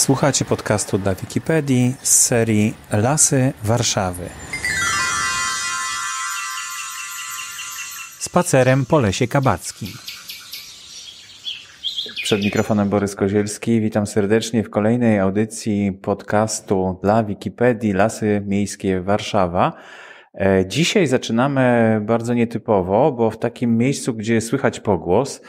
Słuchacie podcastu dla Wikipedii z serii Lasy Warszawy. Spacerem po lesie kabackim. Przed mikrofonem Borys Kozielski. Witam serdecznie w kolejnej audycji podcastu dla Wikipedii Lasy Miejskie Warszawa. E, dzisiaj zaczynamy bardzo nietypowo, bo w takim miejscu, gdzie słychać pogłos,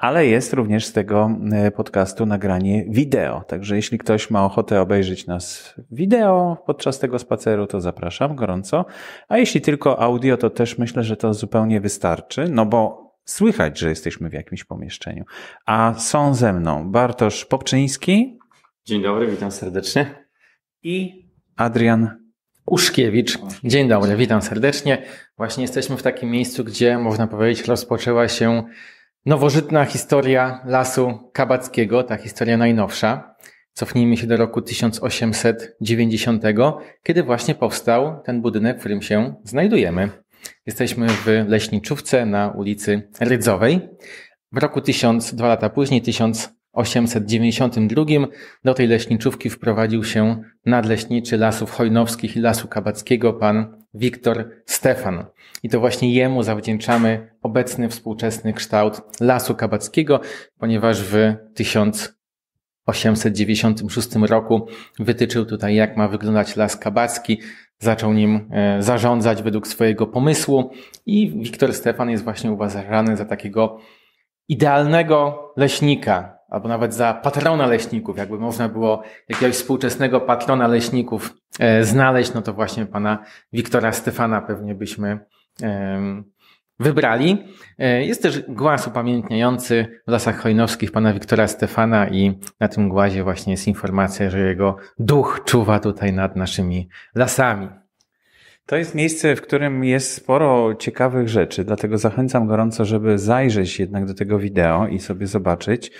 ale jest również z tego e, podcastu nagranie wideo. Także jeśli ktoś ma ochotę obejrzeć nas wideo podczas tego spaceru, to zapraszam gorąco. A jeśli tylko audio, to też myślę, że to zupełnie wystarczy, no bo słychać, że jesteśmy w jakimś pomieszczeniu. A są ze mną Bartosz Popczyński. Dzień dobry, witam serdecznie. I Adrian Uszkiewicz. Dzień dobry, witam serdecznie. Właśnie jesteśmy w takim miejscu, gdzie można powiedzieć rozpoczęła się Nowożytna historia lasu kabackiego, ta historia najnowsza. Cofnijmy się do roku 1890, kiedy właśnie powstał ten budynek, w którym się znajdujemy. Jesteśmy w leśniczówce na ulicy Rydzowej. W roku 1000, dwa lata później, 1892, do tej leśniczówki wprowadził się nadleśniczy Lasów Hojnowskich i Lasu Kabackiego pan Wiktor Stefan. I to właśnie jemu zawdzięczamy obecny współczesny kształt Lasu Kabackiego, ponieważ w 1896 roku wytyczył tutaj, jak ma wyglądać Las Kabacki, zaczął nim e, zarządzać według swojego pomysłu i Wiktor Stefan jest właśnie uważany za takiego idealnego leśnika, albo nawet za patrona leśników, jakby można było jakiegoś współczesnego patrona leśników e, znaleźć, no to właśnie pana Wiktora Stefana pewnie byśmy wybrali. E, jest też głaz upamiętniający w Lasach chojnowskich pana Wiktora Stefana i na tym głazie właśnie jest informacja, że jego duch czuwa tutaj nad naszymi lasami. To jest miejsce, w którym jest sporo ciekawych rzeczy, dlatego zachęcam gorąco, żeby zajrzeć jednak do tego wideo i sobie zobaczyć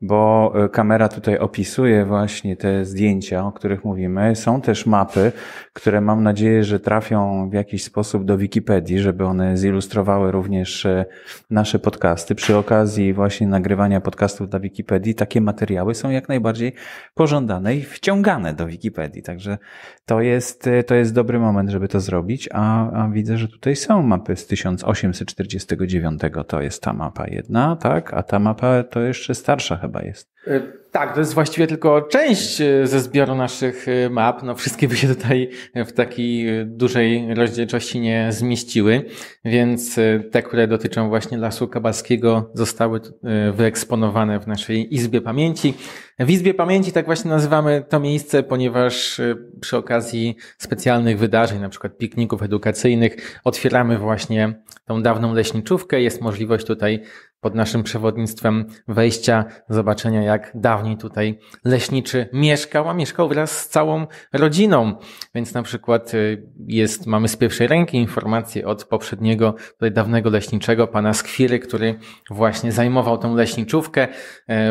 bo e, kamera tutaj opisuje właśnie te zdjęcia, o których mówimy. Są też mapy, które mam nadzieję, że trafią w jakiś sposób do Wikipedii, żeby one zilustrowały również e, nasze podcasty. Przy okazji właśnie nagrywania podcastów dla Wikipedii takie materiały są jak najbardziej pożądane i wciągane do Wikipedii. Także to jest, e, to jest dobry moment, żeby to zrobić, a, a widzę, że tutaj są mapy z 1849, to jest ta mapa jedna, tak, a ta mapa to jeszcze starsza chyba jest. E, tak, to jest właściwie tylko część e, ze zbioru naszych e, map. No, wszystkie by się tutaj w takiej dużej rozdzielczości nie zmieściły, więc te, które dotyczą właśnie Lasu Kabalskiego, zostały wyeksponowane w naszej Izbie Pamięci. W Izbie Pamięci tak właśnie nazywamy to miejsce, ponieważ przy okazji specjalnych wydarzeń, na przykład pikników edukacyjnych, otwieramy właśnie tą dawną leśniczówkę. Jest możliwość tutaj pod naszym przewodnictwem wejścia, zobaczenia jak dawniej tutaj leśniczy mieszkał, a mieszkał wraz z całą rodziną. Więc na przykład y, jest, mamy z pierwszej ręki informacje od poprzedniego, tutaj dawnego leśniczego, pana Skwiry, który właśnie zajmował tą leśniczówkę.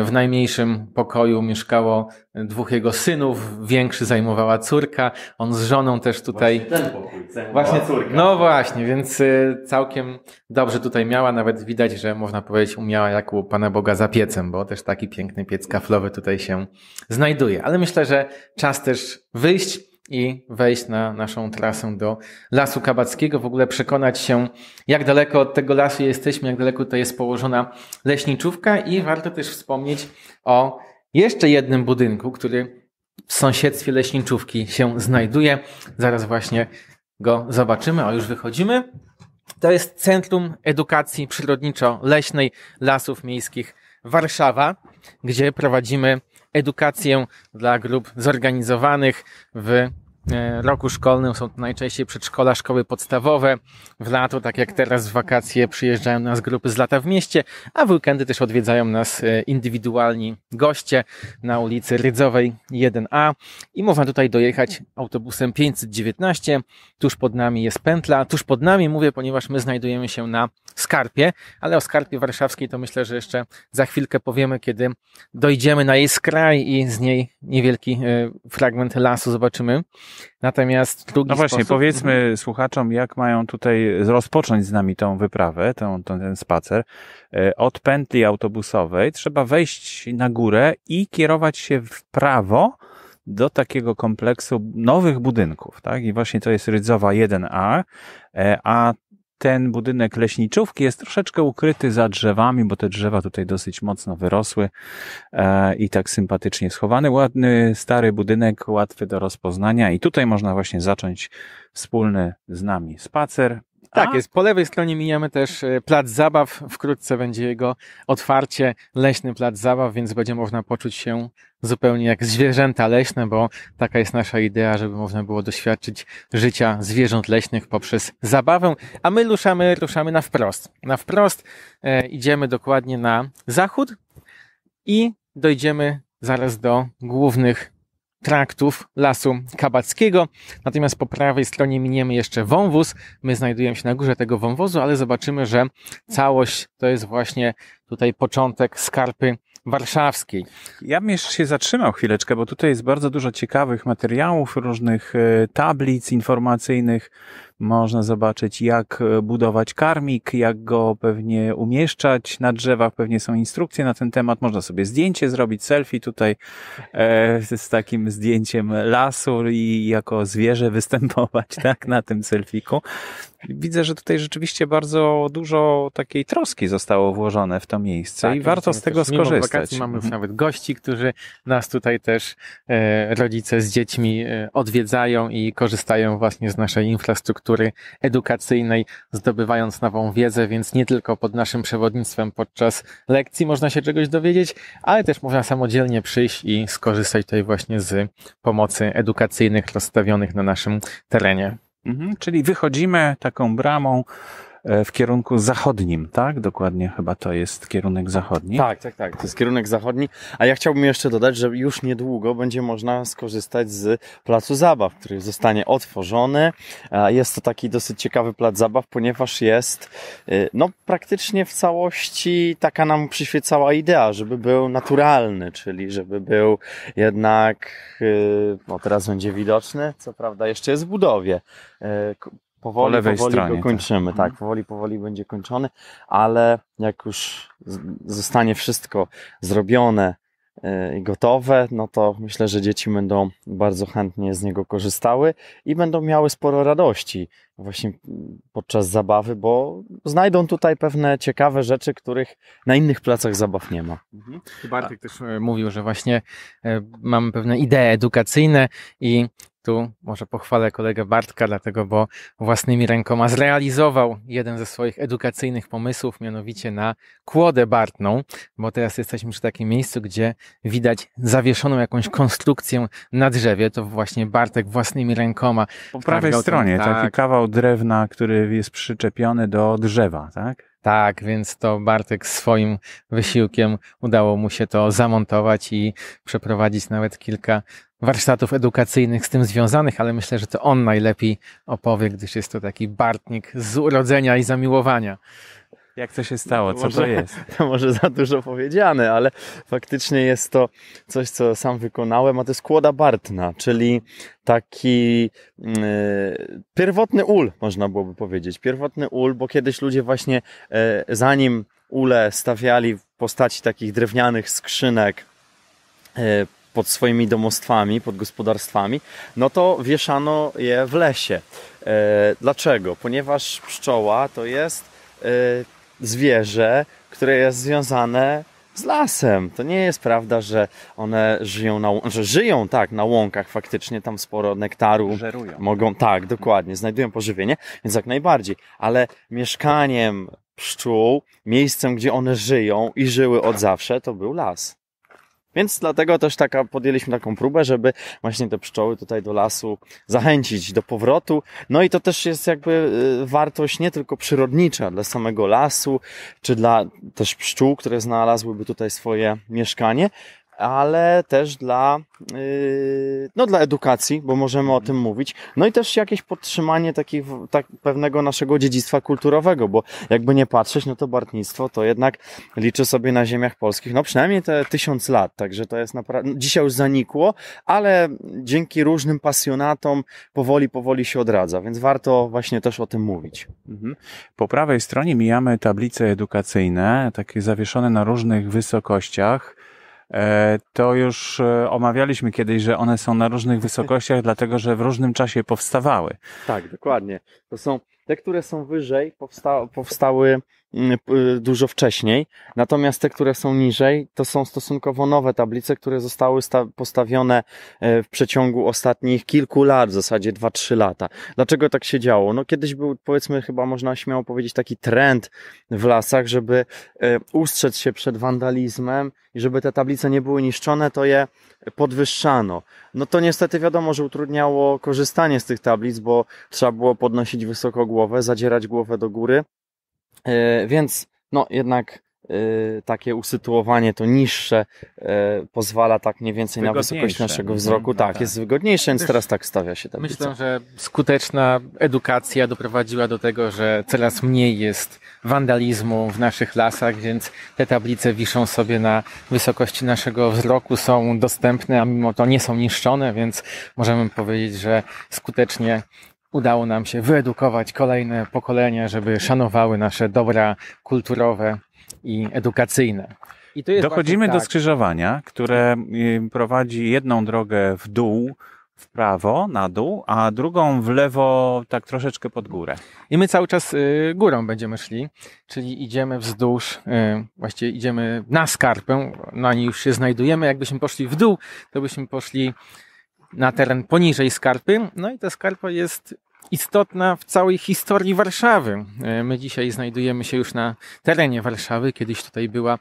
Y, w najmniejszym pokoju mieszkało y, dwóch jego synów, większy zajmowała córka, on z żoną też tutaj... Właśnie ten pokój właśnie, córka. No właśnie, więc całkiem dobrze tutaj miała, nawet widać, że można powiedzieć, umiała jak u Pana Boga za piecem, bo też taki piękny piec kaflowy tutaj się znajduje. Ale myślę, że czas też wyjść i wejść na naszą trasę do Lasu Kabackiego, w ogóle przekonać się, jak daleko od tego lasu jesteśmy, jak daleko tutaj jest położona leśniczówka i warto też wspomnieć o jeszcze jednym budynku, który w sąsiedztwie leśniczówki się znajduje. Zaraz właśnie go zobaczymy, o już wychodzimy. To jest Centrum Edukacji Przyrodniczo-Leśnej Lasów Miejskich Warszawa, gdzie prowadzimy edukację dla grup zorganizowanych w E, roku szkolnym są to najczęściej przedszkola, szkoły podstawowe. W lato, tak jak teraz w wakacje, przyjeżdżają nas grupy z lata w mieście, a w weekendy też odwiedzają nas e, indywidualni goście na ulicy Rydzowej 1A i można tutaj dojechać autobusem 519. Tuż pod nami jest pętla. Tuż pod nami mówię, ponieważ my znajdujemy się na Skarpie, ale o Skarpie Warszawskiej to myślę, że jeszcze za chwilkę powiemy, kiedy dojdziemy na jej skraj i z niej niewielki e, fragment lasu zobaczymy. Natomiast drugi No właśnie, sposób... powiedzmy mhm. słuchaczom, jak mają tutaj rozpocząć z nami tą wyprawę, tą, ten spacer. E, od pętli autobusowej trzeba wejść na górę i kierować się w prawo do takiego kompleksu nowych budynków, tak? I właśnie to jest Rydzowa 1A, a e, ten budynek leśniczówki jest troszeczkę ukryty za drzewami, bo te drzewa tutaj dosyć mocno wyrosły e, i tak sympatycznie schowany. Ładny, stary budynek, łatwy do rozpoznania i tutaj można właśnie zacząć wspólny z nami spacer. Tak, tak, jest. Po lewej stronie mijamy też e, plac zabaw. Wkrótce będzie jego otwarcie, leśny plac zabaw, więc będzie można poczuć się zupełnie jak zwierzęta leśne, bo taka jest nasza idea, żeby można było doświadczyć życia zwierząt leśnych poprzez zabawę, a my ruszamy, ruszamy na wprost. Na wprost e, idziemy dokładnie na zachód i dojdziemy zaraz do głównych traktów Lasu Kabackiego. Natomiast po prawej stronie miniemy jeszcze wąwóz. My znajdujemy się na górze tego wąwozu, ale zobaczymy, że całość to jest właśnie tutaj początek skarpy warszawskiej. Ja bym jeszcze się zatrzymał chwileczkę, bo tutaj jest bardzo dużo ciekawych materiałów, różnych e, tablic informacyjnych, można zobaczyć, jak e, budować karmik, jak go pewnie umieszczać na drzewach. Pewnie są instrukcje na ten temat. Można sobie zdjęcie zrobić, selfie tutaj e, z takim zdjęciem lasu i jako zwierzę występować tak na tym selfiku. Widzę, że tutaj rzeczywiście bardzo dużo takiej troski zostało włożone w to miejsce tak, i warto z tego skorzystać. Wakacji mamy już mhm. nawet gości, którzy nas tutaj też e, rodzice z dziećmi e, odwiedzają i korzystają właśnie z naszej infrastruktury który edukacyjnej, zdobywając nową wiedzę, więc nie tylko pod naszym przewodnictwem podczas lekcji można się czegoś dowiedzieć, ale też można samodzielnie przyjść i skorzystać tutaj właśnie z pomocy edukacyjnych rozstawionych na naszym terenie. Mhm, czyli wychodzimy taką bramą E, w kierunku zachodnim, tak? Dokładnie chyba to jest kierunek zachodni. Tak, tak, tak. To jest kierunek zachodni. A ja chciałbym jeszcze dodać, że już niedługo będzie można skorzystać z placu zabaw, który zostanie otworzony. Jest to taki dosyć ciekawy plac zabaw, ponieważ jest y, no, praktycznie w całości taka nam przyświecała idea, żeby był naturalny, czyli żeby był jednak, no teraz będzie widoczny, co prawda jeszcze jest w budowie, y, powoli, po lewej powoli stronie, tak. kończymy, tak. tak, powoli, powoli będzie kończony, ale jak już zostanie wszystko zrobione, y, i gotowe, no to myślę, że dzieci będą bardzo chętnie z niego korzystały i będą miały sporo radości właśnie podczas zabawy, bo znajdą tutaj pewne ciekawe rzeczy, których na innych placach zabaw nie ma. Mhm. Bartek też e, mówił, że właśnie e, mamy pewne idee edukacyjne i tu może pochwalę kolegę Bartka, dlatego, bo własnymi rękoma zrealizował jeden ze swoich edukacyjnych pomysłów, mianowicie na kłodę bartną, bo teraz jesteśmy przy takim miejscu, gdzie widać zawieszoną jakąś konstrukcję na drzewie. To właśnie Bartek własnymi rękoma. Po prawej stronie, tak. taki kawał drewna, który jest przyczepiony do drzewa, tak? Tak, więc to Bartek swoim wysiłkiem udało mu się to zamontować i przeprowadzić nawet kilka warsztatów edukacyjnych z tym związanych, ale myślę, że to on najlepiej opowie, gdyż jest to taki Bartnik z urodzenia i zamiłowania. Jak to się stało? Co może, to jest? To może za dużo powiedziane, ale faktycznie jest to coś, co sam wykonałem, a to jest kłoda bartna, czyli taki yy, pierwotny ul, można byłoby powiedzieć. Pierwotny ul, bo kiedyś ludzie właśnie yy, zanim ule stawiali w postaci takich drewnianych skrzynek, yy, pod swoimi domostwami, pod gospodarstwami, no to wieszano je w lesie. Dlaczego? Ponieważ pszczoła to jest zwierzę, które jest związane z lasem. To nie jest prawda, że one żyją na, że żyją tak na łąkach faktycznie, tam sporo nektaru Żerują. mogą, tak, dokładnie, znajdują pożywienie, więc jak najbardziej, ale mieszkaniem pszczół, miejscem, gdzie one żyją i żyły od zawsze, to był las. Więc dlatego też taka, podjęliśmy taką próbę, żeby właśnie te pszczoły tutaj do lasu zachęcić do powrotu. No i to też jest jakby y, wartość nie tylko przyrodnicza dla samego lasu, czy dla też pszczół, które znalazłyby tutaj swoje mieszkanie, ale też dla, yy, no, dla edukacji, bo możemy o tym mówić. No i też jakieś podtrzymanie takich, tak, pewnego naszego dziedzictwa kulturowego, bo jakby nie patrzeć, no to bartnictwo to jednak liczy sobie na ziemiach polskich, no przynajmniej te tysiąc lat, także to jest naprawdę, no, dzisiaj już zanikło, ale dzięki różnym pasjonatom powoli, powoli się odradza, więc warto właśnie też o tym mówić. Mhm. Po prawej stronie mijamy tablice edukacyjne, takie zawieszone na różnych wysokościach, E, to już e, omawialiśmy kiedyś, że one są na różnych wysokościach, dlatego że w różnym czasie powstawały. Tak, dokładnie. To są te, które są wyżej, powsta powstały Mm, y, dużo wcześniej. Natomiast te, które są niżej, to są stosunkowo nowe tablice, które zostały postawione e, w przeciągu ostatnich kilku lat, w zasadzie 2-3 lata. Dlaczego tak się działo? No kiedyś był, powiedzmy, chyba można śmiało powiedzieć taki trend w lasach, żeby e, ustrzec się przed wandalizmem i żeby te tablice nie były niszczone, to je podwyższano. No to niestety wiadomo, że utrudniało korzystanie z tych tablic, bo trzeba było podnosić wysoko głowę, zadzierać głowę do góry E, więc no jednak e, takie usytuowanie to niższe e, pozwala tak mniej więcej na wysokość naszego no wzroku. No, tak, tak, jest wygodniejsze, więc teraz tak stawia się tablica. Myślę, że skuteczna edukacja doprowadziła do tego, że coraz mniej jest wandalizmu w naszych lasach, więc te tablice wiszą sobie na wysokości naszego wzroku, są dostępne, a mimo to nie są niszczone, więc możemy powiedzieć, że skutecznie udało nam się wyedukować kolejne pokolenia, żeby szanowały nasze dobra kulturowe i edukacyjne. I Dochodzimy tak. do skrzyżowania, które y, prowadzi jedną drogę w dół, w prawo, na dół, a drugą w lewo, tak troszeczkę pod górę. I my cały czas y, górą będziemy szli, czyli idziemy wzdłuż, y, właściwie idziemy na skarpę, na niej już się znajdujemy. Jakbyśmy poszli w dół, to byśmy poszli na teren poniżej skarpy. No i ta skarpa jest istotna w całej historii Warszawy. E, my dzisiaj znajdujemy się już na terenie Warszawy. Kiedyś tutaj była,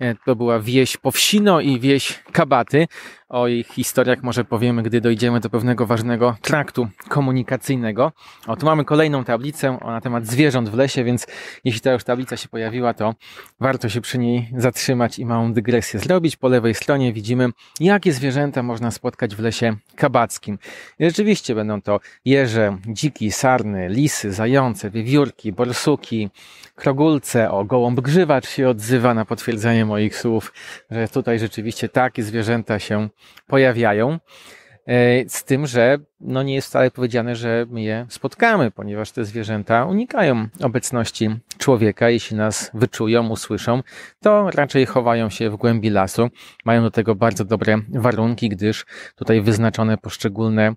e, to była wieś Powsino i wieś Kabaty, o ich historiach może powiemy, gdy dojdziemy do pewnego ważnego traktu komunikacyjnego. O, tu mamy kolejną tablicę na temat zwierząt w lesie, więc jeśli ta już tablica się pojawiła, to warto się przy niej zatrzymać i małą dygresję zrobić. Po lewej stronie widzimy, jakie zwierzęta można spotkać w lesie kabackim. I rzeczywiście będą to jeże, dziki, sarny, lisy, zające, wiewiórki, borsuki, krogulce. O, gołąb grzywacz się odzywa na potwierdzenie moich słów, że tutaj rzeczywiście takie zwierzęta się pojawiają. E, z tym, że no nie jest wcale powiedziane, że my je spotkamy, ponieważ te zwierzęta unikają obecności człowieka. Jeśli nas wyczują, usłyszą, to raczej chowają się w głębi lasu. Mają do tego bardzo dobre warunki, gdyż tutaj wyznaczone poszczególne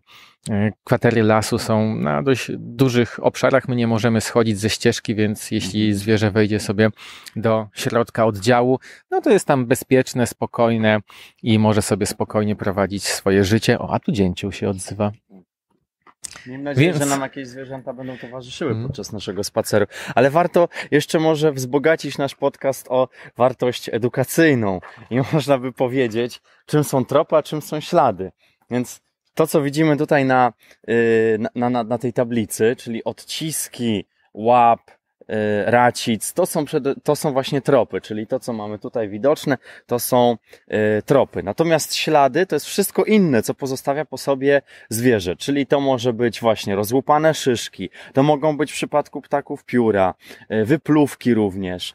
e, kwatery lasu są na dość dużych obszarach. My nie możemy schodzić ze ścieżki, więc jeśli zwierzę wejdzie sobie do środka oddziału, no to jest tam bezpieczne, spokojne i może sobie spokojnie prowadzić swoje życie. O, a tu dzięcioł się odzywa. Miejmy nadzieję, Więc... że nam jakieś zwierzęta będą towarzyszyły mm. podczas naszego spaceru. Ale warto jeszcze może wzbogacić nasz podcast o wartość edukacyjną. I można by powiedzieć, czym są tropy, a czym są ślady. Więc to, co widzimy tutaj na, y, na, na, na tej tablicy, czyli odciski łap, E, racic, to są, przed, to są właśnie tropy, czyli to, co mamy tutaj widoczne, to są e, tropy. Natomiast ślady to jest wszystko inne, co pozostawia po sobie zwierzę, czyli to może być właśnie rozłupane szyszki, to mogą być w przypadku ptaków pióra, e, wypluwki również,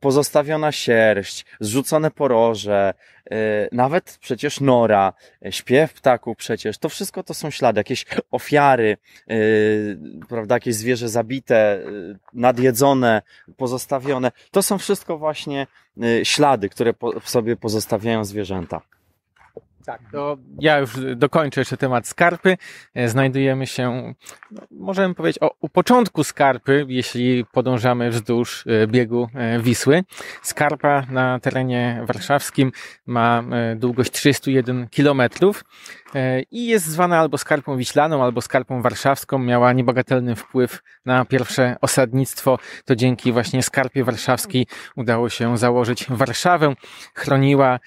pozostawiona sierść, zrzucone poroże, E, nawet przecież nora, e, śpiew ptaku, przecież, to wszystko to są ślady, jakieś ofiary, e, prawda, jakieś zwierzę zabite, nadjedzone, pozostawione. To są wszystko właśnie ślady, które po sobie pozostawiają zwierzęta. Tak, to no, ja już dokończę jeszcze temat skarpy. E, znajdujemy się, no, możemy powiedzieć, o, u początku skarpy, jeśli podążamy wzdłuż e, biegu e, Wisły. Skarpa na terenie warszawskim ma długość 301 km i jest zwana albo skarpą wiślaną, albo skarpą warszawską. Miała niebagatelny wpływ na pierwsze osadnictwo. To dzięki właśnie skarpie warszawskiej udało się założyć Warszawę. Chroniła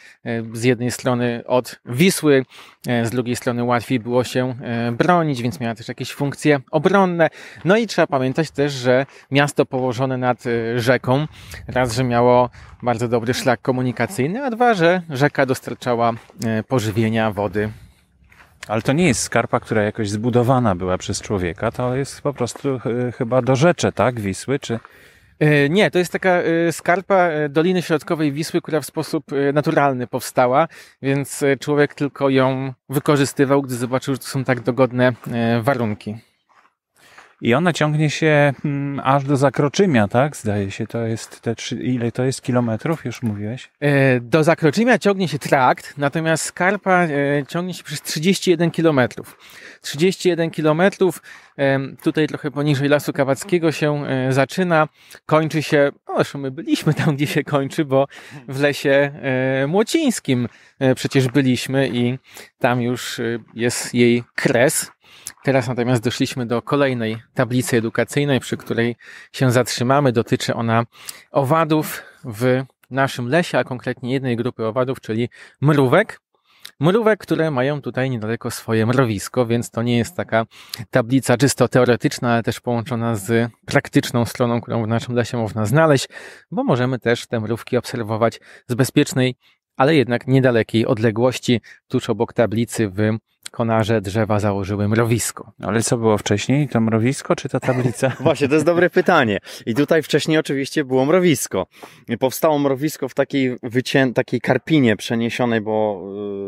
z jednej strony od Wisły. E, z drugiej strony łatwiej było się e, bronić, więc miała też jakieś funkcje obronne. No i trzeba pamiętać też, że miasto położone nad e, rzeką, raz, że miało bardzo dobry szlak komunikacyjny, a dwa, że rzeka dostarczała pożywienia, wody ale to nie jest skarpa, która jakoś zbudowana była przez człowieka, to jest po prostu chyba do rzeczy, tak? Wisły, czy E, nie, to jest taka e, skarpa e, Doliny Środkowej Wisły, która w sposób naturalny powstała, więc człowiek tylko ją wykorzystywał, gdy zobaczył, że to są tak dogodne warunki. I ona ciągnie się mm, aż do Zakroczymia, tak? Zdaje się, to jest te trzy, ile to jest kilometrów, już mówiłeś? Do Zakroczymia ciągnie się trakt, natomiast skarpa ciągnie się przez 31 kilometrów. 31 km. Tutaj trochę poniżej Lasu Kawackiego się e, zaczyna. Kończy się, no zresztą my byliśmy tam, gdzie się kończy, bo w lesie e, młocińskim e, przecież byliśmy i tam już jest jej kres. Teraz natomiast doszliśmy do kolejnej tablicy edukacyjnej, przy której się zatrzymamy. Dotyczy ona owadów w naszym lesie, a konkretnie jednej grupy owadów, czyli mrówek mrówek, które mają tutaj niedaleko swoje mrowisko, więc to nie jest taka tablica czysto teoretyczna, ale też połączona z praktyczną stroną, którą w naszym lesie można znaleźć, bo możemy też te mrówki obserwować z bezpiecznej ale jednak niedalekiej odległości, tuż obok tablicy w konarze drzewa założyły mrowisko. Ale co było wcześniej? To mrowisko czy ta tablica? Właśnie, to jest dobre pytanie. I tutaj wcześniej oczywiście było mrowisko. Powstało mrowisko w takiej, wycię... takiej karpinie przeniesionej, bo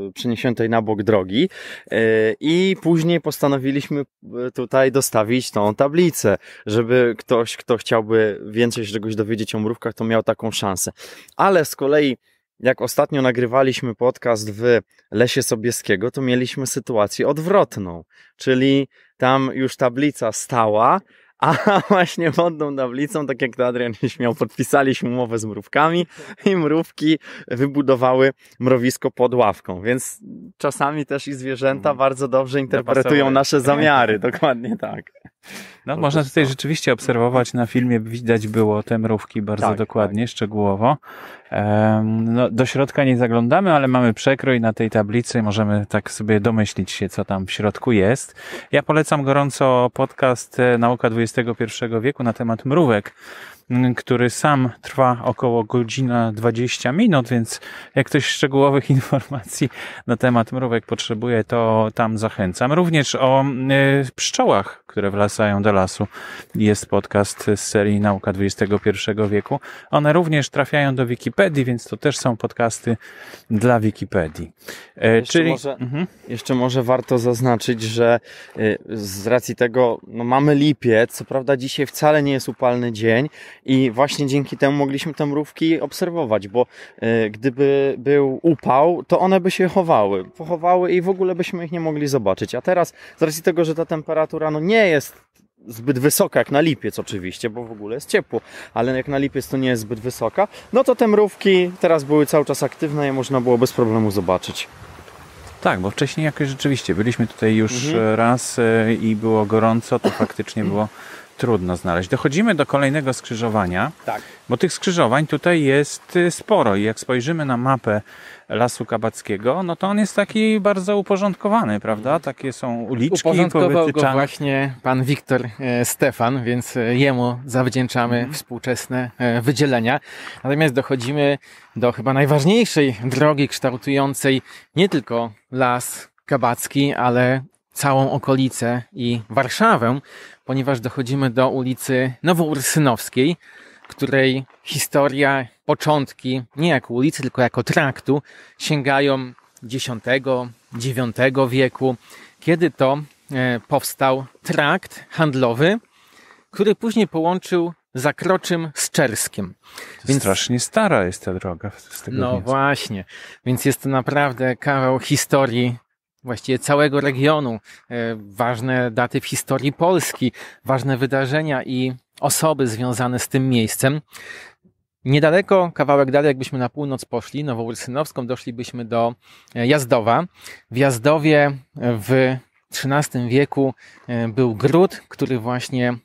y, przeniesionej na bok drogi y, i później postanowiliśmy y, tutaj dostawić tą tablicę, żeby ktoś, kto chciałby więcej się czegoś dowiedzieć o mrówkach, to miał taką szansę. Ale z kolei jak ostatnio nagrywaliśmy podcast w Lesie Sobieskiego, to mieliśmy sytuację odwrotną, czyli tam już tablica stała, a właśnie wodną tablicą, tak jak to Adrian się śmiał, podpisaliśmy umowę z mrówkami i mrówki wybudowały mrowisko pod ławką, więc czasami też i zwierzęta mhm. bardzo dobrze interpretują nasze zamiary, dokładnie tak. No, można tutaj rzeczywiście obserwować, na filmie widać było te mrówki bardzo tak, tak. dokładnie, tak. szczegółowo. No, do środka nie zaglądamy, ale mamy przekrój na tej tablicy. Możemy tak sobie domyślić się, co tam w środku jest. Ja polecam gorąco podcast e, Nauka XXI wieku na temat mrówek który sam trwa około godzina 20 minut, więc jak ktoś szczegółowych informacji na temat mrówek potrzebuje, to tam zachęcam. Również o e, pszczołach, które wlasają do lasu jest podcast z serii Nauka XXI wieku. One również trafiają do Wikipedii, więc to też są podcasty dla Wikipedii. E, jeszcze Czyli... Może, mhm. Jeszcze może warto zaznaczyć, że e, z racji tego no mamy lipiec, co prawda dzisiaj wcale nie jest upalny dzień, i właśnie dzięki temu mogliśmy te mrówki obserwować, bo y, gdyby był upał, to one by się chowały, pochowały i w ogóle byśmy ich nie mogli zobaczyć. A teraz, z racji tego, że ta temperatura no, nie jest zbyt wysoka, jak na lipiec oczywiście, bo w ogóle jest ciepło, ale jak na lipiec to nie jest zbyt wysoka, no to te mrówki teraz były cały czas aktywne i można było bez problemu zobaczyć. Tak, bo wcześniej jakoś rzeczywiście byliśmy tutaj już mhm. E, raz e, i było gorąco, to faktycznie było trudno znaleźć. Dochodzimy do kolejnego skrzyżowania, tak. bo tych skrzyżowań tutaj jest y, sporo i jak spojrzymy na mapę Lasu Kabackiego, no to on jest taki bardzo uporządkowany, prawda? Takie są uliczki Uporządkował go właśnie pan Wiktor e, Stefan, więc e, jemu zawdzięczamy mhm. współczesne e, wydzielenia. Natomiast dochodzimy do chyba najważniejszej drogi kształtującej nie tylko las Kabacki, ale całą okolicę i Warszawę, ponieważ dochodzimy do ulicy Nowoursynowskiej, której historia, początki, nie jako ulicy, tylko jako traktu, sięgają X, IX wieku, kiedy to e, powstał trakt handlowy, który później połączył Zakroczym z Czerskiem. Więc... Strasznie stara jest ta droga. Z tego no właśnie, więc jest to naprawdę kawał historii właściwie całego regionu, e, ważne daty w historii Polski, ważne wydarzenia i osoby związane z tym miejscem. Niedaleko, kawałek dalej, jakbyśmy na północ poszli, Nowourcynowską, doszlibyśmy do e, Jazdowa. W Jazdowie e, w XIII wieku był gród, który właśnie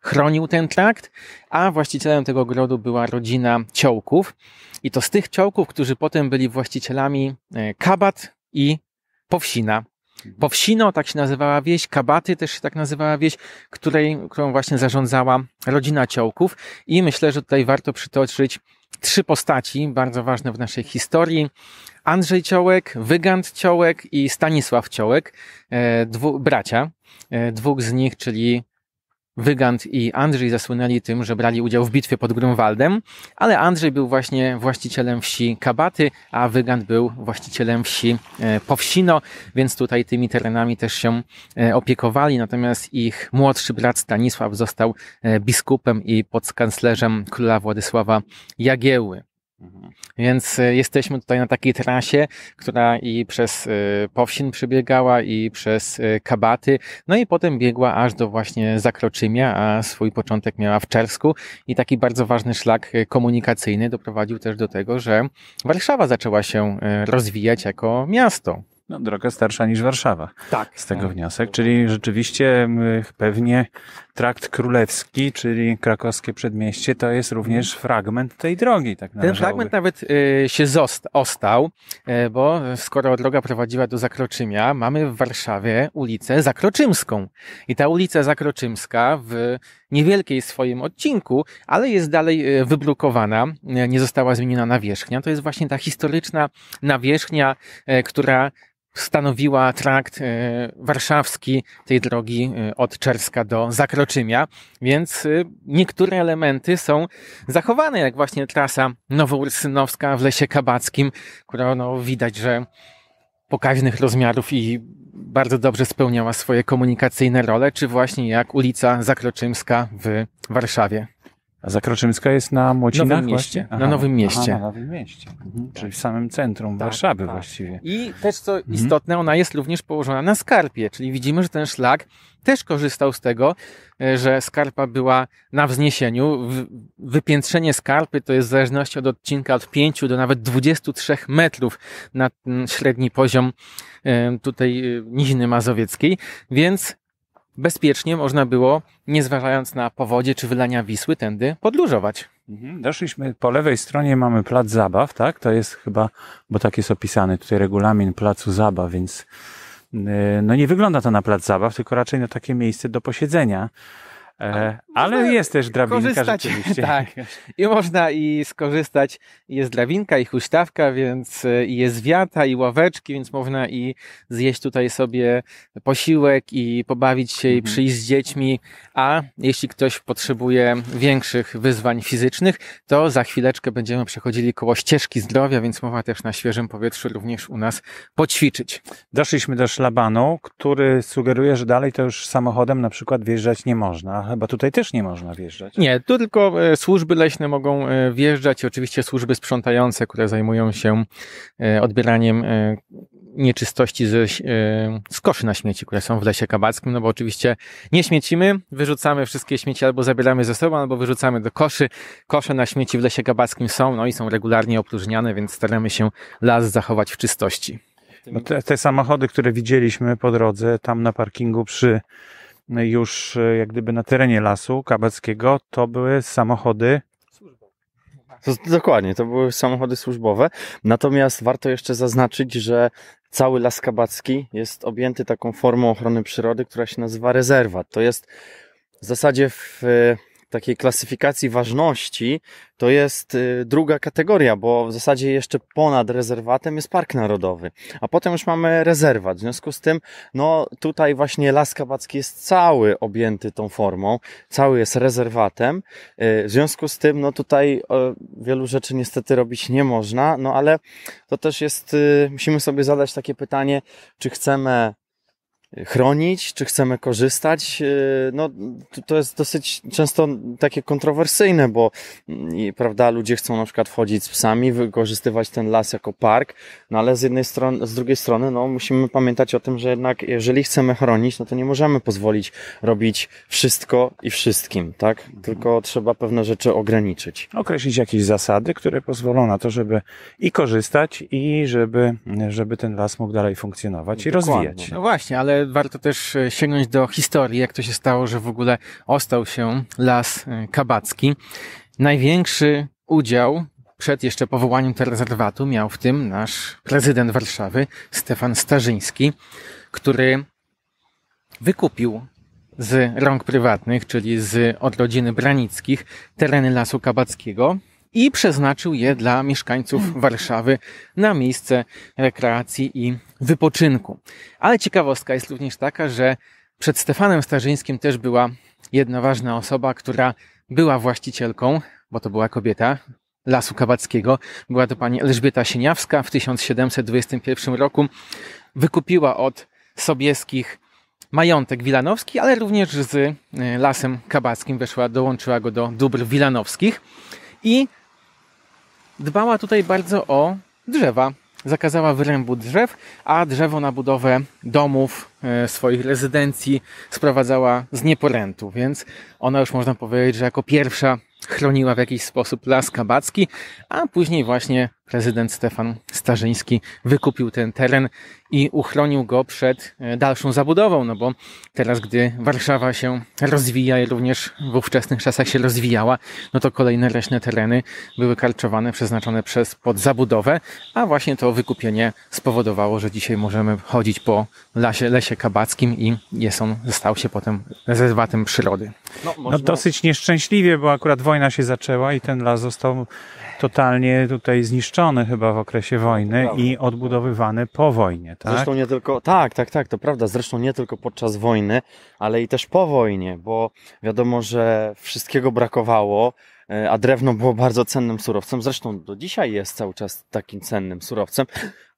chronił ten trakt, a właścicielem tego grodu była rodzina ciołków. I to z tych ciołków, którzy potem byli właścicielami kabat i Powsina. Mhm. Powsino, tak się nazywała wieś, Kabaty też się tak nazywała wieś, której, którą właśnie zarządzała rodzina Ciołków i myślę, że tutaj warto przytoczyć trzy postaci bardzo ważne w naszej historii. Andrzej Ciołek, Wygant Ciołek i Stanisław Ciołek, e, dwu, bracia. E, dwóch z nich, czyli Wygant i Andrzej zasłynęli tym, że brali udział w bitwie pod Grunwaldem, ale Andrzej był właśnie właścicielem wsi Kabaty, a Wygant był właścicielem wsi e, Powsino, więc tutaj tymi terenami też się e, opiekowali. Natomiast ich młodszy brat Stanisław został e, biskupem i podskanclerzem króla Władysława Jagieły. Mhm. Więc e, jesteśmy tutaj na takiej trasie, która i przez e, Powsin przebiegała, i przez e, Kabaty, no i potem biegła aż do właśnie Zakroczymia, a swój początek miała w Czersku. I taki bardzo ważny szlak komunikacyjny doprowadził też do tego, że Warszawa zaczęła się rozwijać jako miasto. No, droga starsza niż Warszawa. Tak. Z tego tak. wniosek, czyli rzeczywiście pewnie Trakt Królewski, czyli krakowskie przedmieście, to jest również fragment tej drogi. Tak Ten fragment nawet y, się zosta, ostał, y, bo skoro droga prowadziła do Zakroczymia, mamy w Warszawie ulicę Zakroczymską. I ta ulica Zakroczymska w niewielkiej swoim odcinku, ale jest dalej y, wybrukowana, y, nie została zmieniona nawierzchnia. To jest właśnie ta historyczna nawierzchnia, y, która stanowiła trakt e, warszawski tej drogi e, od Czerska do Zakroczymia, więc e, niektóre elementy są zachowane, jak właśnie trasa Nowoursynowska w Lesie Kabackim, która no, widać, że pokaźnych rozmiarów i bardzo dobrze spełniała swoje komunikacyjne role, czy właśnie jak ulica Zakroczymska w Warszawie. Zakroczymska jest na Młocinach? Nowym mieście. na Nowym Mieście. Aha, na Nowym Mieście. Mhm, mhm. Czyli w tak. samym centrum tak, Warszawy tak. właściwie. I też co mhm. istotne, ona jest również położona na skarpie, czyli widzimy, że ten szlak też korzystał z tego, e, że skarpa była na wzniesieniu. Wypiętrzenie skarpy to jest w zależności od odcinka od 5 do nawet 23 metrów na mm, średni poziom e, tutaj e, Niziny Mazowieckiej, więc bezpiecznie można było, nie zważając na powodzie czy wylania Wisły, tędy podlużować. Doszliśmy, mhm, po lewej stronie mamy plac zabaw, tak? To jest chyba, bo tak jest opisany tutaj regulamin placu zabaw, więc y, no nie wygląda to na plac zabaw, tylko raczej na takie miejsce do posiedzenia. E, ale jest też drabinka tak. rzeczywiście. Tak, i można i skorzystać. Jest drabinka i huśtawka, więc e, i jest wiata i ławeczki, więc można i zjeść tutaj sobie posiłek i pobawić się i mhm. przyjść z dziećmi. A jeśli ktoś potrzebuje większych wyzwań fizycznych, to za chwileczkę będziemy przechodzili koło ścieżki zdrowia, więc można też na świeżym powietrzu również u nas poćwiczyć. Doszliśmy do szlabanu, który sugeruje, że dalej to już samochodem na przykład wjeżdżać nie można chyba tutaj też nie można wjeżdżać. Nie, tu tylko e, służby leśne mogą e, wjeżdżać i oczywiście służby sprzątające, które zajmują się e, odbieraniem nieczystości ze, z koszy na śmieci, które są w lesie kabackim, no bo oczywiście nie śmiecimy, wyrzucamy wszystkie śmieci albo zabieramy ze sobą, albo wyrzucamy do koszy. Kosze na śmieci w lesie kabackim są, no i są regularnie opróżniane, więc staramy się las zachować w czystości. Te, te, samochody, które widzieliśmy po drodze, tam na parkingu przy już e, jak gdyby na terenie lasu kabackiego, to były samochody służbowe. dokładnie, to były samochody służbowe. Natomiast warto jeszcze zaznaczyć, że cały Las Kabacki jest objęty taką formą ochrony przyrody, która się nazywa rezerwat. To jest w zasadzie w e, takiej klasyfikacji ważności to jest y, druga kategoria, bo w zasadzie jeszcze ponad rezerwatem jest Park Narodowy, a potem już mamy rezerwat. W związku z tym, no tutaj właśnie Las Kabacki jest cały objęty tą formą, cały jest rezerwatem. Y, w związku z tym, no tutaj wielu rzeczy niestety robić nie można, no ale to też jest, y, musimy sobie zadać takie pytanie, czy chcemy chronić, czy chcemy korzystać. Y, no, to jest dosyć często takie kontrowersyjne, bo mm, prawda, ludzie chcą na przykład wchodzić z psami, wykorzystywać ten las jako park, no ale z jednej strony, z drugiej strony, no musimy pamiętać o tym, że jednak jeżeli chcemy chronić, no to nie możemy pozwolić robić wszystko i wszystkim, tak? Mhm. Tylko trzeba pewne rzeczy ograniczyć. Określić jakieś zasady, które pozwolą na to, żeby i korzystać, i żeby, żeby ten las mógł dalej funkcjonować i rozwijać. No właśnie, ale warto też e, sięgnąć do historii, jak to się stało, że w ogóle ostał się Las e, Kabacki. Największy udział przed jeszcze powołaniem tego rezerwatu miał w tym nasz prezydent Warszawy, Stefan Starzyński, który wykupił z rąk prywatnych, czyli z od rodziny Branickich, tereny Lasu Kabackiego, i przeznaczył je dla mieszkańców Warszawy na miejsce rekreacji i wypoczynku. Ale ciekawostka jest również taka, że przed Stefanem Starzyńskim też była jedna ważna osoba, która była właścicielką, bo to była kobieta, Lasu Kabackiego. Była to pani Elżbieta Sieniawska. W 1721 roku wykupiła od sobieskich majątek wilanowski, ale również z y, Lasem Kabackim weszła, dołączyła go do dóbr wilanowskich i dbała tutaj bardzo o drzewa. Zakazała wyrębu drzew, a drzewo na budowę domów, e, swoich rezydencji sprowadzała z nieporętu, więc ona już można powiedzieć, że jako pierwsza chroniła w jakiś sposób las kabacki, a później właśnie prezydent Stefan Starzyński wykupił ten teren i uchronił go przed e, dalszą zabudową, no bo teraz, gdy Warszawa się rozwija i również w ówczesnych czasach się rozwijała, no to kolejne leśne tereny były karczowane, przeznaczone przez podzabudowę, a właśnie to wykupienie spowodowało, że dzisiaj możemy chodzić po lasie, lesie kabackim i jest on, stał się potem rezerwatem przyrody. No, no można... no dosyć nieszczęśliwie, bo akurat wojna się zaczęła i ten las został totalnie tutaj zniszczony chyba w okresie wojny i odbudowywany po wojnie, tak? Zresztą nie tylko, tak, tak, tak, to prawda, zresztą nie tylko podczas wojny, ale i też po wojnie, bo wiadomo, że wszystkiego brakowało, e, a drewno było bardzo cennym surowcem, zresztą do dzisiaj jest cały czas takim cennym surowcem,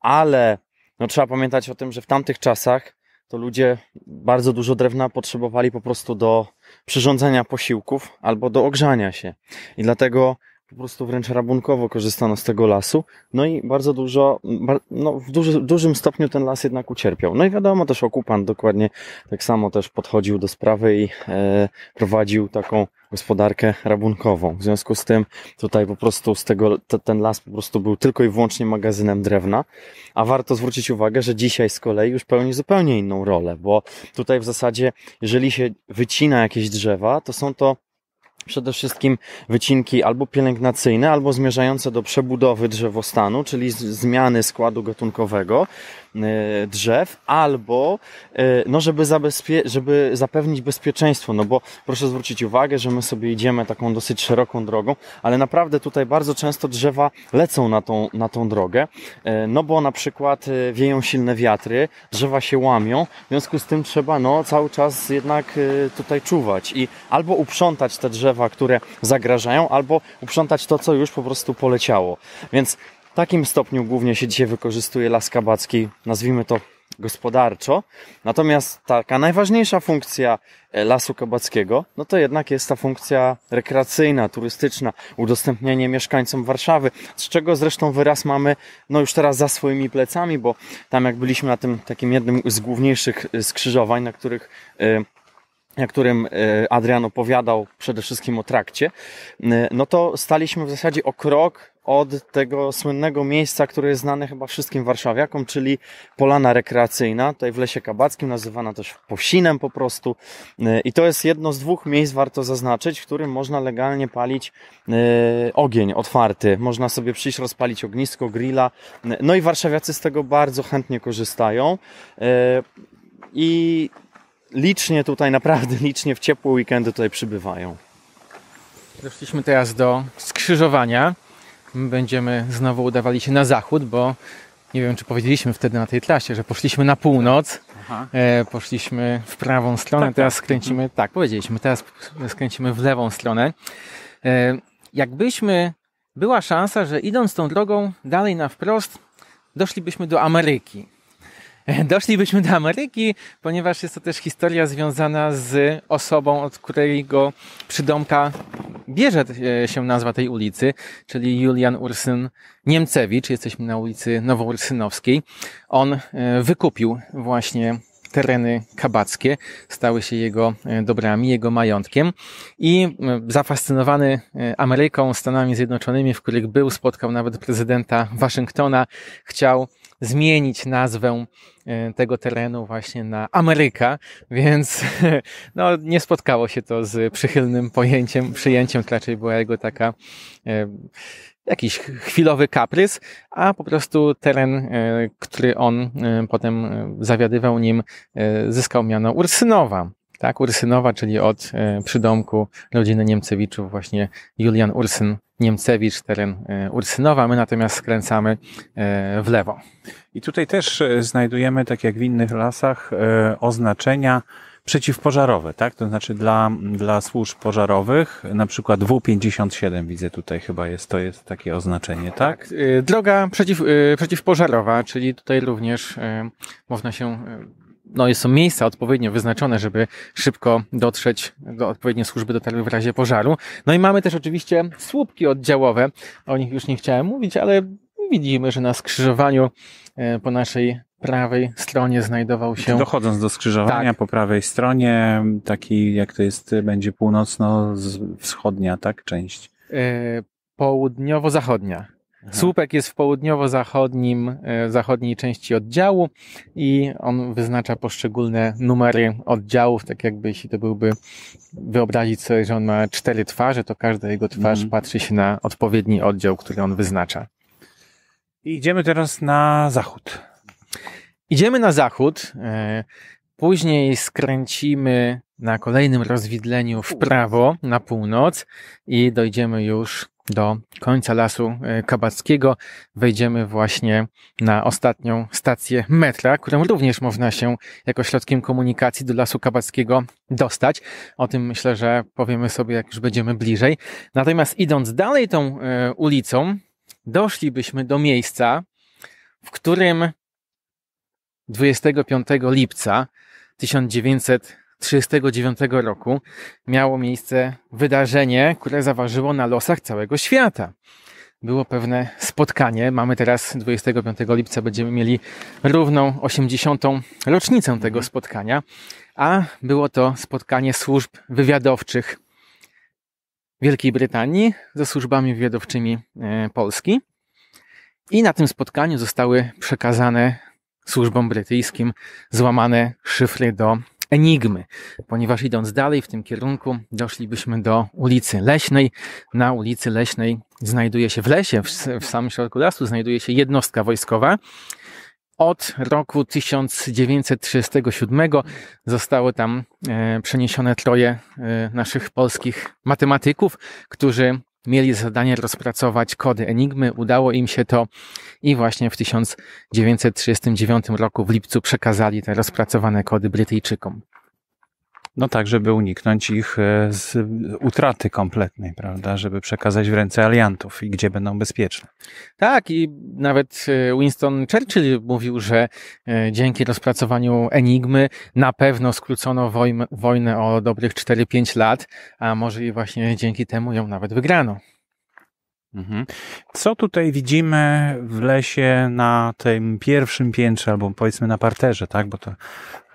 ale no, trzeba pamiętać o tym, że w tamtych czasach to ludzie bardzo dużo drewna potrzebowali po prostu do przyrządzania posiłków albo do ogrzania się. I dlatego po prostu wręcz rabunkowo korzystano z tego lasu, no i bardzo dużo, no w duży, dużym stopniu ten las jednak ucierpiał. No i wiadomo, też okupant dokładnie tak samo też podchodził do sprawy i e, prowadził taką gospodarkę rabunkową. W związku z tym tutaj po prostu z tego, ten las po prostu był tylko i wyłącznie magazynem drewna, a warto zwrócić uwagę, że dzisiaj z kolei już pełni zupełnie inną rolę, bo tutaj w zasadzie, jeżeli się wycina jakieś drzewa, to są to przede wszystkim wycinki albo pielęgnacyjne, albo zmierzające do przebudowy drzewostanu, czyli zmiany składu gatunkowego, E, drzew, albo e, no, żeby, żeby zapewnić bezpieczeństwo, no bo proszę zwrócić uwagę, że my sobie idziemy taką dosyć szeroką drogą, ale naprawdę tutaj bardzo często drzewa lecą na tą, na tą drogę, e, no bo na przykład wieją silne wiatry, drzewa się łamią, w związku z tym trzeba no, cały czas jednak tutaj czuwać i albo uprzątać te drzewa, które zagrażają, albo uprzątać to, co już po prostu poleciało. Więc takim stopniu głównie się dzisiaj wykorzystuje las kabacki, nazwijmy to gospodarczo. Natomiast taka najważniejsza funkcja e, lasu kabackiego, no to jednak jest ta funkcja rekreacyjna, turystyczna, udostępnienie mieszkańcom Warszawy, z czego zresztą wyraz mamy no już teraz za swoimi plecami, bo tam jak byliśmy na tym takim jednym z główniejszych e, skrzyżowań, na których e, na którym Adrian opowiadał przede wszystkim o trakcie, no to staliśmy w zasadzie o krok od tego słynnego miejsca, które jest znane chyba wszystkim warszawiakom, czyli Polana Rekreacyjna, tutaj w Lesie Kabackim, nazywana też Posinem po prostu. E, I to jest jedno z dwóch miejsc, warto zaznaczyć, w którym można legalnie palić e, ogień otwarty. Można sobie przyjść, rozpalić ognisko, grilla. E, no i warszawiacy z tego bardzo chętnie korzystają. I licznie tutaj, naprawdę licznie w ciepłe weekendy tutaj przybywają. Doszliśmy teraz do skrzyżowania. My będziemy znowu udawali się na zachód, bo nie wiem, czy powiedzieliśmy wtedy na tej trasie, że poszliśmy na północ, e, poszliśmy w prawą stronę, tak, teraz tak. skręcimy, tak, powiedzieliśmy, teraz skręcimy w lewą stronę. E, jakbyśmy, była szansa, że idąc tą drogą dalej na wprost, doszlibyśmy do Ameryki. Doszlibyśmy do Ameryki, ponieważ jest to też historia związana z osobą, od której go przydomka bierze e, się nazwa tej ulicy, czyli Julian Ursyn Niemcewicz. Jesteśmy na ulicy Nowoursynowskiej. On e, wykupił właśnie tereny kabackie, stały się jego e, dobrami, jego majątkiem i zafascynowany Ameryką, Stanami Zjednoczonymi, w których był, spotkał nawet prezydenta Waszyngtona, chciał zmienić nazwę e, tego terenu właśnie na Ameryka, więc no, nie spotkało się to z przychylnym pojęciem, przyjęciem, to raczej była jego taka e, jakiś chwilowy kaprys, a po prostu teren, e, który on potem zawiadywał nim, zyskał miano Ursynowa tak, Ursynowa, czyli od e, przydomku rodziny Niemcewiczów, właśnie Julian Ursyn Niemcewicz, teren e, Ursynowa, my natomiast skręcamy e, w lewo. I tutaj też znajdujemy, tak jak w innych lasach, oznaczenia przeciwpożarowe, tak? To znaczy dla, dla służb pożarowych, na przykład W57 widzę tutaj chyba jest, to jest takie oznaczenie, tak? tak droga przeciw, przeciwpożarowa, czyli tutaj również można się no, są miejsca odpowiednio wyznaczone, żeby szybko dotrzeć do odpowiedniej służby dotarły w razie pożaru. No i mamy też oczywiście słupki oddziałowe. O nich już nie chciałem mówić, ale widzimy, że na skrzyżowaniu e, po naszej prawej stronie znajdował się. Dochodząc do skrzyżowania tak. po prawej stronie, taki jak to jest, będzie północno-wschodnia, tak? Część. E, południowo-zachodnia. Słupek jest w południowo-zachodnim, e, zachodniej części oddziału i on wyznacza poszczególne numery oddziałów, tak jakby jeśli to byłby wyobrazić sobie, że on ma cztery twarze, to każda jego twarz mhm. patrzy się na odpowiedni oddział, który on wyznacza. Idziemy teraz na zachód. Idziemy na zachód. E, później skręcimy na kolejnym rozwidleniu w prawo, na północ i dojdziemy już do końca lasu e, kabackiego wejdziemy właśnie na ostatnią stację metra, którą również można się jako środkiem komunikacji do lasu kabackiego dostać. O tym myślę, że powiemy sobie, jak już będziemy bliżej. Natomiast idąc dalej tą e, ulicą, doszlibyśmy do miejsca, w którym 25 lipca 1900 1939 roku miało miejsce wydarzenie, które zaważyło na losach całego świata. Było pewne spotkanie. Mamy teraz 25 lipca, będziemy mieli równą 80. rocznicę mhm. tego spotkania, a było to spotkanie służb wywiadowczych Wielkiej Brytanii ze służbami wywiadowczymi e, Polski. I na tym spotkaniu zostały przekazane służbom brytyjskim złamane szyfry do enigmy, ponieważ idąc dalej w tym kierunku doszlibyśmy do ulicy Leśnej. Na ulicy Leśnej znajduje się w lesie, w, w samym środku lasu znajduje się jednostka wojskowa. Od roku 1937 zostało tam e, przeniesione troje e, naszych polskich matematyków, którzy mieli zadanie rozpracować kody Enigmy. Udało im się to i właśnie w 1939 roku w lipcu przekazali te rozpracowane kody Brytyjczykom. No tak, żeby uniknąć ich e, z utraty kompletnej, prawda, żeby przekazać w ręce aliantów i gdzie będą bezpieczne. Tak, i nawet e, Winston Churchill mówił, że e, dzięki rozpracowaniu Enigmy na pewno skrócono wojnę o dobrych 4-5 lat, a może i właśnie dzięki temu ją nawet wygrano. Mhm. Co tutaj widzimy w lesie na tym pierwszym piętrze, albo powiedzmy na parterze, tak? Bo to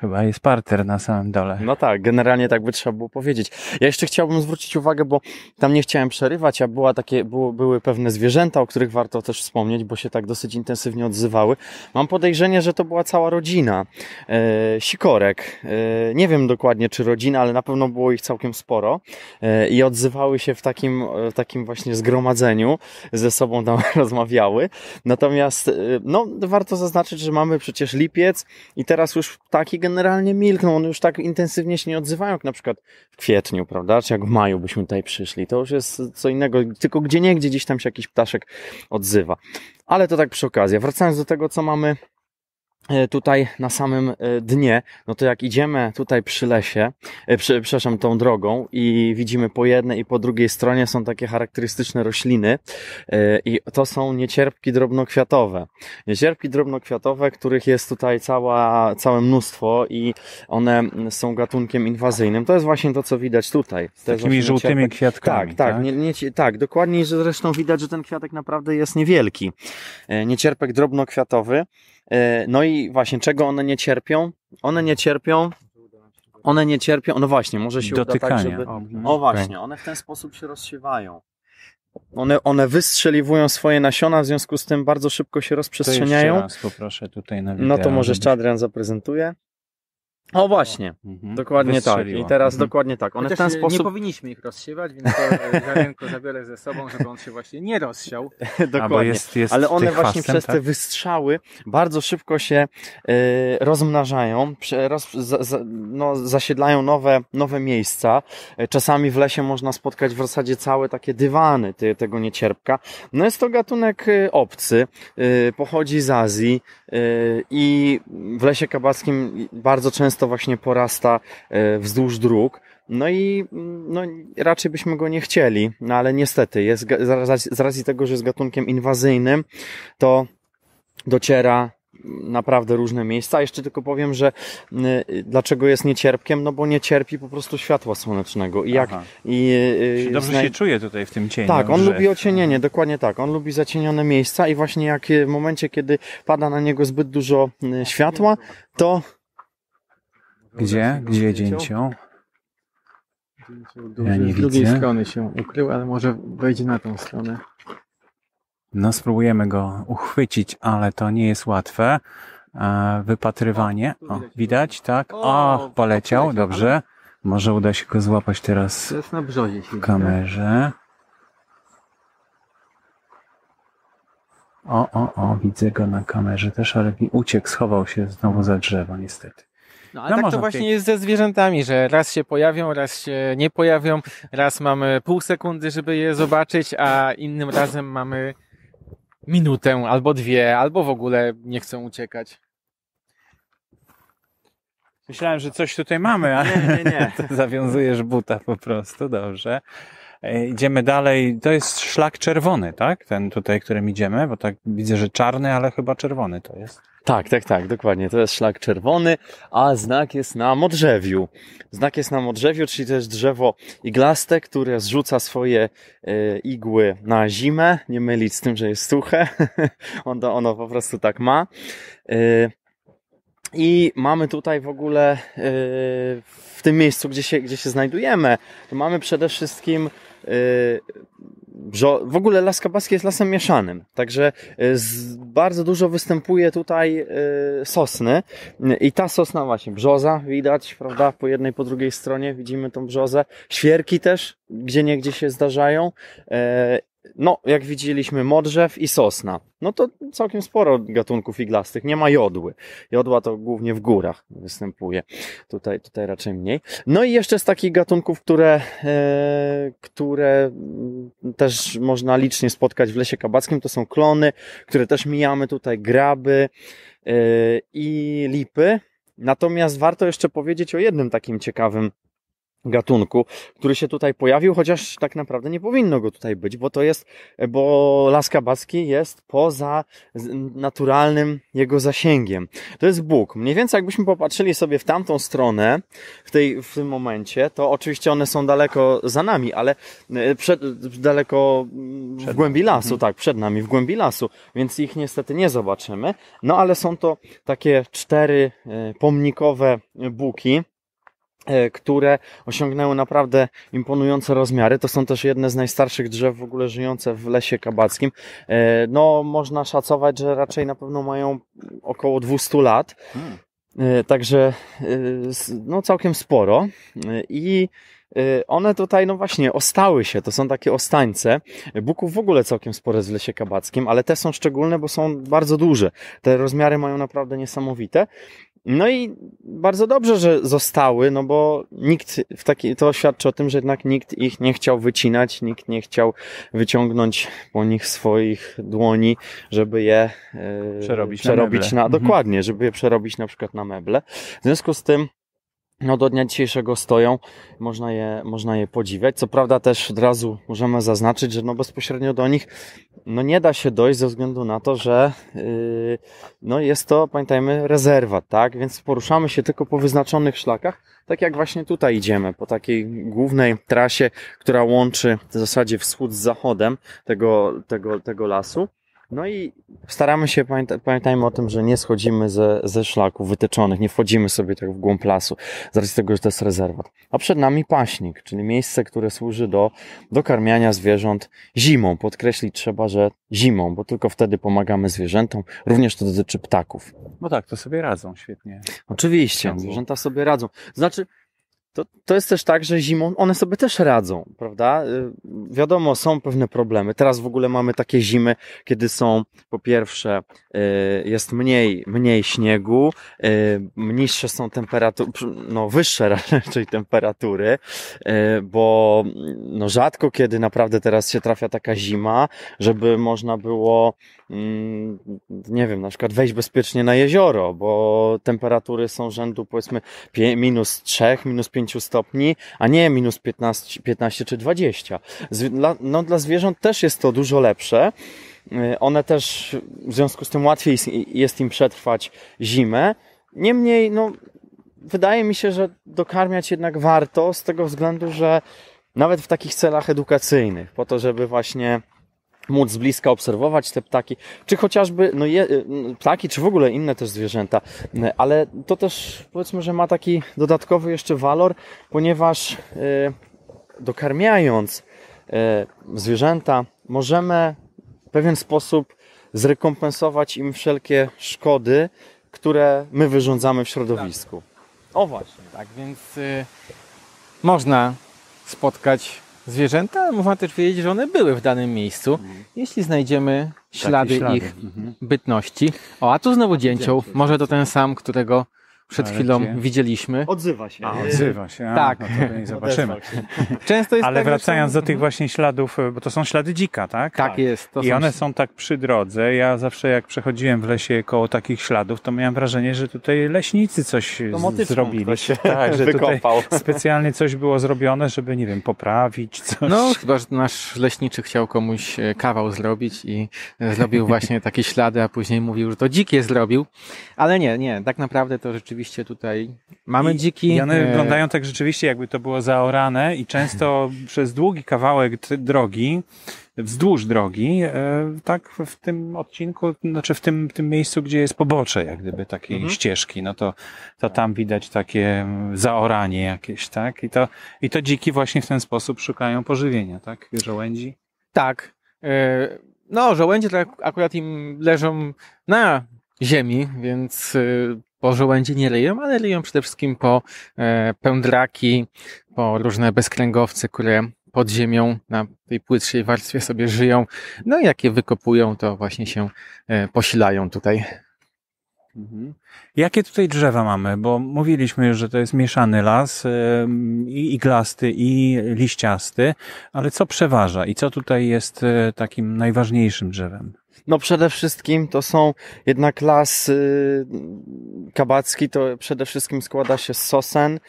Chyba jest parter na samym dole. No tak, generalnie tak by trzeba było powiedzieć. Ja jeszcze chciałbym zwrócić uwagę, bo tam nie chciałem przerywać, a była takie, było, były pewne zwierzęta, o których warto też wspomnieć, bo się tak dosyć intensywnie odzywały. Mam podejrzenie, że to była cała rodzina. E, sikorek. E, nie wiem dokładnie, czy rodzina, ale na pewno było ich całkiem sporo. E, I odzywały się w takim, w e, takim właśnie zgromadzeniu. Ze sobą tam rozmawiały. Natomiast, e, no, warto zaznaczyć, że mamy przecież lipiec i teraz już taki generalny generalnie milkną, one już tak intensywnie się nie odzywają, jak na przykład w kwietniu, prawda, czy jak w maju byśmy tutaj przyszli, to już jest co innego, tylko gdzie nie, gdzie gdzieś tam się jakiś ptaszek odzywa. Ale to tak przy okazji. Wracając do tego, co mamy E, tutaj na samym e, dnie, no to jak idziemy tutaj przy lesie, e, przy, przepraszam, tą drogą i widzimy po jednej i po drugiej stronie są takie charakterystyczne rośliny i to są niecierpki drobnokwiatowe. Niecierpki drobnokwiatowe, których jest tutaj cała, całe mnóstwo i one są gatunkiem inwazyjnym. To jest właśnie to, co widać tutaj. Z takimi żółtymi kwiatkami. Tak, tak, tak? Nie, nie, tak, dokładnie, że zresztą widać, że ten kwiatek naprawdę jest niewielki. Niecierpek drobnokwiatowy E, no i właśnie, czego one nie cierpią? One nie cierpią one nie cierpią, no właśnie, może się Dotykania. uda tak, żeby... O mhm. właśnie, one w ten sposób się rozsiewają. One, one wystrzeliwują swoje nasiona, w związku z tym bardzo szybko się rozprzestrzeniają. To jeszcze raz poproszę tutaj na wideo. No to może jeszcze Adrian zaprezentuje. O właśnie, mhm. dokładnie tak. I teraz mhm. dokładnie tak. One w ten sposób... Nie powinniśmy ich rozsiewać, więc to e, ziarenko zabiorę ze sobą, żeby on się właśnie nie rozsiał. dokładnie. Jest, jest Ale one właśnie przez tak? te wystrzały bardzo szybko się y, rozmnażają, roz, no, zasiedlają nowe, nowe miejsca. E, czasami w lesie można spotkać w zasadzie całe takie dywany ty, tego niecierpka. No jest to gatunek obcy, y, pochodzi z Azji y, i w lesie kabackim bardzo często często właśnie porasta e, wzdłuż dróg. No i no, raczej byśmy go nie chcieli, no ale niestety, jest, z racji tego, że jest gatunkiem inwazyjnym, to dociera naprawdę różne miejsca. Jeszcze tylko powiem, że y, dlaczego jest niecierpkiem, no bo nie cierpi po prostu światła słonecznego. I jak i y, y, dobrze się czuje tutaj w tym cieniu. Tak, on lubi ocienienie, dokładnie tak. On lubi zacienione miejsca i właśnie jak w momencie, kiedy pada na niego zbyt dużo światła, to gdzie? Gdzie dzięcioł? Ja nie z drugiej strony się ukrył, ale może wejdzie na tą stronę. No, spróbujemy go uchwycić, ale to nie jest łatwe. E, wypatrywanie. O, widać, tak? O, poleciał, dobrze. Może uda się go złapać teraz Jest na brzozie w kamerze. O, o, o, widzę go na kamerze też, ale uciekł, schował się znowu za drzewo, niestety. No, ale no tak to właśnie jest ze zwierzętami, że raz się pojawią, raz się nie pojawią, raz mamy pół sekundy, żeby je zobaczyć, a innym razem mamy minutę albo dwie, albo w ogóle nie chcą uciekać. Myślałem, że coś tutaj mamy, ale nie, nie, nie. zawiązujesz buta po prostu, dobrze. E, idziemy dalej. To jest szlak czerwony, tak? Ten tutaj, którym idziemy, bo tak widzę, że czarny, ale chyba czerwony to jest. Tak, tak, tak, dokładnie. To jest szlak czerwony, a znak jest na modrzewiu. Znak jest na modrzewiu, czyli też drzewo iglaste, które zrzuca swoje e, igły na zimę. Nie mylić z tym, że jest suche. ono, ono po prostu tak ma. E, I mamy tutaj w ogóle e, w tym miejscu, gdzie się, gdzie się znajdujemy, mamy przede wszystkim w ogóle Las Kabaski jest lasem mieszanym, także e, z bardzo dużo występuje tutaj e, sosny i ta sosna właśnie, brzoza widać, prawda, po jednej, po drugiej stronie widzimy tą brzozę, świerki też gdzie nie gdzie się zdarzają e, no, jak widzieliśmy, modrzew i sosna. No to całkiem sporo gatunków iglastych. Nie ma jodły. Jodła to głównie w górach występuje. Tutaj, tutaj raczej mniej. No i jeszcze z takich gatunków, które, e, które mm, też można licznie spotkać w lesie kabackim, to są klony, które też mijamy tutaj, graby e, i lipy. Natomiast warto jeszcze powiedzieć o jednym takim ciekawym gatunku, który się tutaj pojawił, chociaż tak naprawdę nie powinno go tutaj być, bo to jest, bo Las Kabacki jest poza naturalnym jego zasięgiem. To jest Bóg. Mniej więcej jakbyśmy popatrzyli sobie w tamtą stronę w, tej, w tym momencie, to oczywiście one są daleko za nami, ale e, przed, daleko przed w głębi lasu, mhm. tak, przed nami, w głębi lasu, więc ich niestety nie zobaczymy. No ale są to takie cztery e, pomnikowe buki, E, które osiągnęły naprawdę imponujące rozmiary. To są też jedne z najstarszych drzew w ogóle żyjące w lesie kabackim. E, no, można szacować, że raczej na pewno mają około 200 lat. Hmm. E, także no całkiem sporo i one tutaj, no właśnie, ostały się, to są takie ostańce. Buków w ogóle całkiem spore w lesie kabackim, ale te są szczególne, bo są bardzo duże. Te rozmiary mają naprawdę niesamowite. No i bardzo dobrze, że zostały, no bo nikt w taki, to świadczy o tym, że jednak nikt ich nie chciał wycinać, nikt nie chciał wyciągnąć po nich swoich dłoni, żeby je yy, e, przerobić, przerobić na, na, mhm. dokładnie, żeby je przerobić na przykład na meble. W związku z tym no do dnia dzisiejszego stoją, można je, można je podziwiać. Co prawda też od razu możemy zaznaczyć, że no bezpośrednio do nich no nie da się dojść ze względu na to, że yy, no jest to, pamiętajmy, rezerwat, tak? Więc poruszamy się tylko po wyznaczonych szlakach, tak jak właśnie tutaj idziemy, po takiej głównej trasie, która łączy w zasadzie wschód z zachodem tego, tego, tego lasu. No i staramy się, pamięta, pamiętajmy o tym, że nie schodzimy ze, ze szlaków wytyczonych, nie wchodzimy sobie tak w głąb lasu, z racji tego, że to jest rezerwat. A przed nami paśnik, czyli miejsce, które służy do dokarmiania zwierząt zimą. Podkreślić trzeba, że zimą, bo tylko wtedy pomagamy zwierzętom. Również to dotyczy ptaków. No tak, to sobie radzą świetnie. Oczywiście, zwierzęta sobie radzą. Znaczy, to, to jest też tak, że zimą one sobie też radzą, prawda? Y, wiadomo, są pewne problemy. Teraz w ogóle mamy takie zimy, kiedy są po pierwsze y, jest mniej, mniej śniegu, y, niższe są temperatury, no wyższe raczej temperatury, bo no rzadko kiedy naprawdę teraz się trafia taka zima, żeby można było Mm, nie wiem, na przykład wejść bezpiecznie na jezioro, bo temperatury są rzędu powiedzmy minus 3, minus 5 stopni, a nie minus 15, 15 czy 20. Dla, no, dla zwierząt też jest to dużo lepsze. Y, one też w związku z tym łatwiej jest im przetrwać zimę. Niemniej, no, wydaje mi się, że dokarmiać jednak warto z tego względu, że nawet w takich celach edukacyjnych, po to, żeby właśnie móc z bliska obserwować te ptaki, czy chociażby no je, y, ptaki, czy w ogóle inne też zwierzęta. Y, ale to też powiedzmy, że ma taki dodatkowy jeszcze walor, ponieważ y, dokarmiając zwierzęta, możemy w pewien sposób zrekompensować im wszelkie szkody, które my wyrządzamy w środowisku. Tak. O właśnie, tak więc y, można spotkać zwierzęta, można też wiedzieć, że one były w danym miejscu, jeśli znajdziemy ślady, ślady. ich mhm. bytności. O, a tu znowu dzięcioł. Może to ten sam, którego przed chwilą widzieliśmy. Odzywa się. A, odzywa się. A, tak. No to nie zobaczymy. Często jest Ale tak, wracając do tych właśnie śladów, bo to są ślady dzika, tak? Tak, tak. jest. I one są... tak przy drodze. Ja zawsze jak przechodziłem w lesie koło takich śladów, to miałem wrażenie, że tutaj leśnicy coś zrobili. tak, że tutaj specjalnie coś było zrobione, żeby, nie wiem, poprawić coś. No, chyba, że nasz leśniczy chciał komuś e, kawał zrobić i e, zrobił właśnie takie ślady, a później mówił, że to dzikie zrobił. Ale nie, nie, tak naprawdę to rzeczywiście rzeczywiście tutaj. Mamy I, dziki. I one wyglądają tak rzeczywiście, jakby to było zaorane i często przez długi kawałek drogi, wzdłuż drogi, e, tak w tym odcinku, znaczy w tym, tym miejscu, gdzie jest pobocze, jak gdyby takiej mhm. ścieżki, no to, to tam widać takie zaoranie jakieś, tak? I to, I to dziki właśnie w ten sposób szukają pożywienia, tak? Żołędzi? Tak. E, no, żołędzie to tak akurat im leżą na ziemi, więc e, po żołędzie nie ryją, ale ryją przede wszystkim po e, pędraki, po różne bezkręgowce, które pod ziemią, na tej płytszej warstwie sobie żyją. No i jak je wykopują, to właśnie się e, posilają tutaj. Mhm. Jakie tutaj drzewa mamy? Bo mówiliśmy już, że to jest mieszany las e, i iglasty, i liściasty, ale co przeważa i co tutaj jest takim najważniejszym drzewem? No przede wszystkim to są jednak las y, kabacki, to przede wszystkim składa się z sosen, y,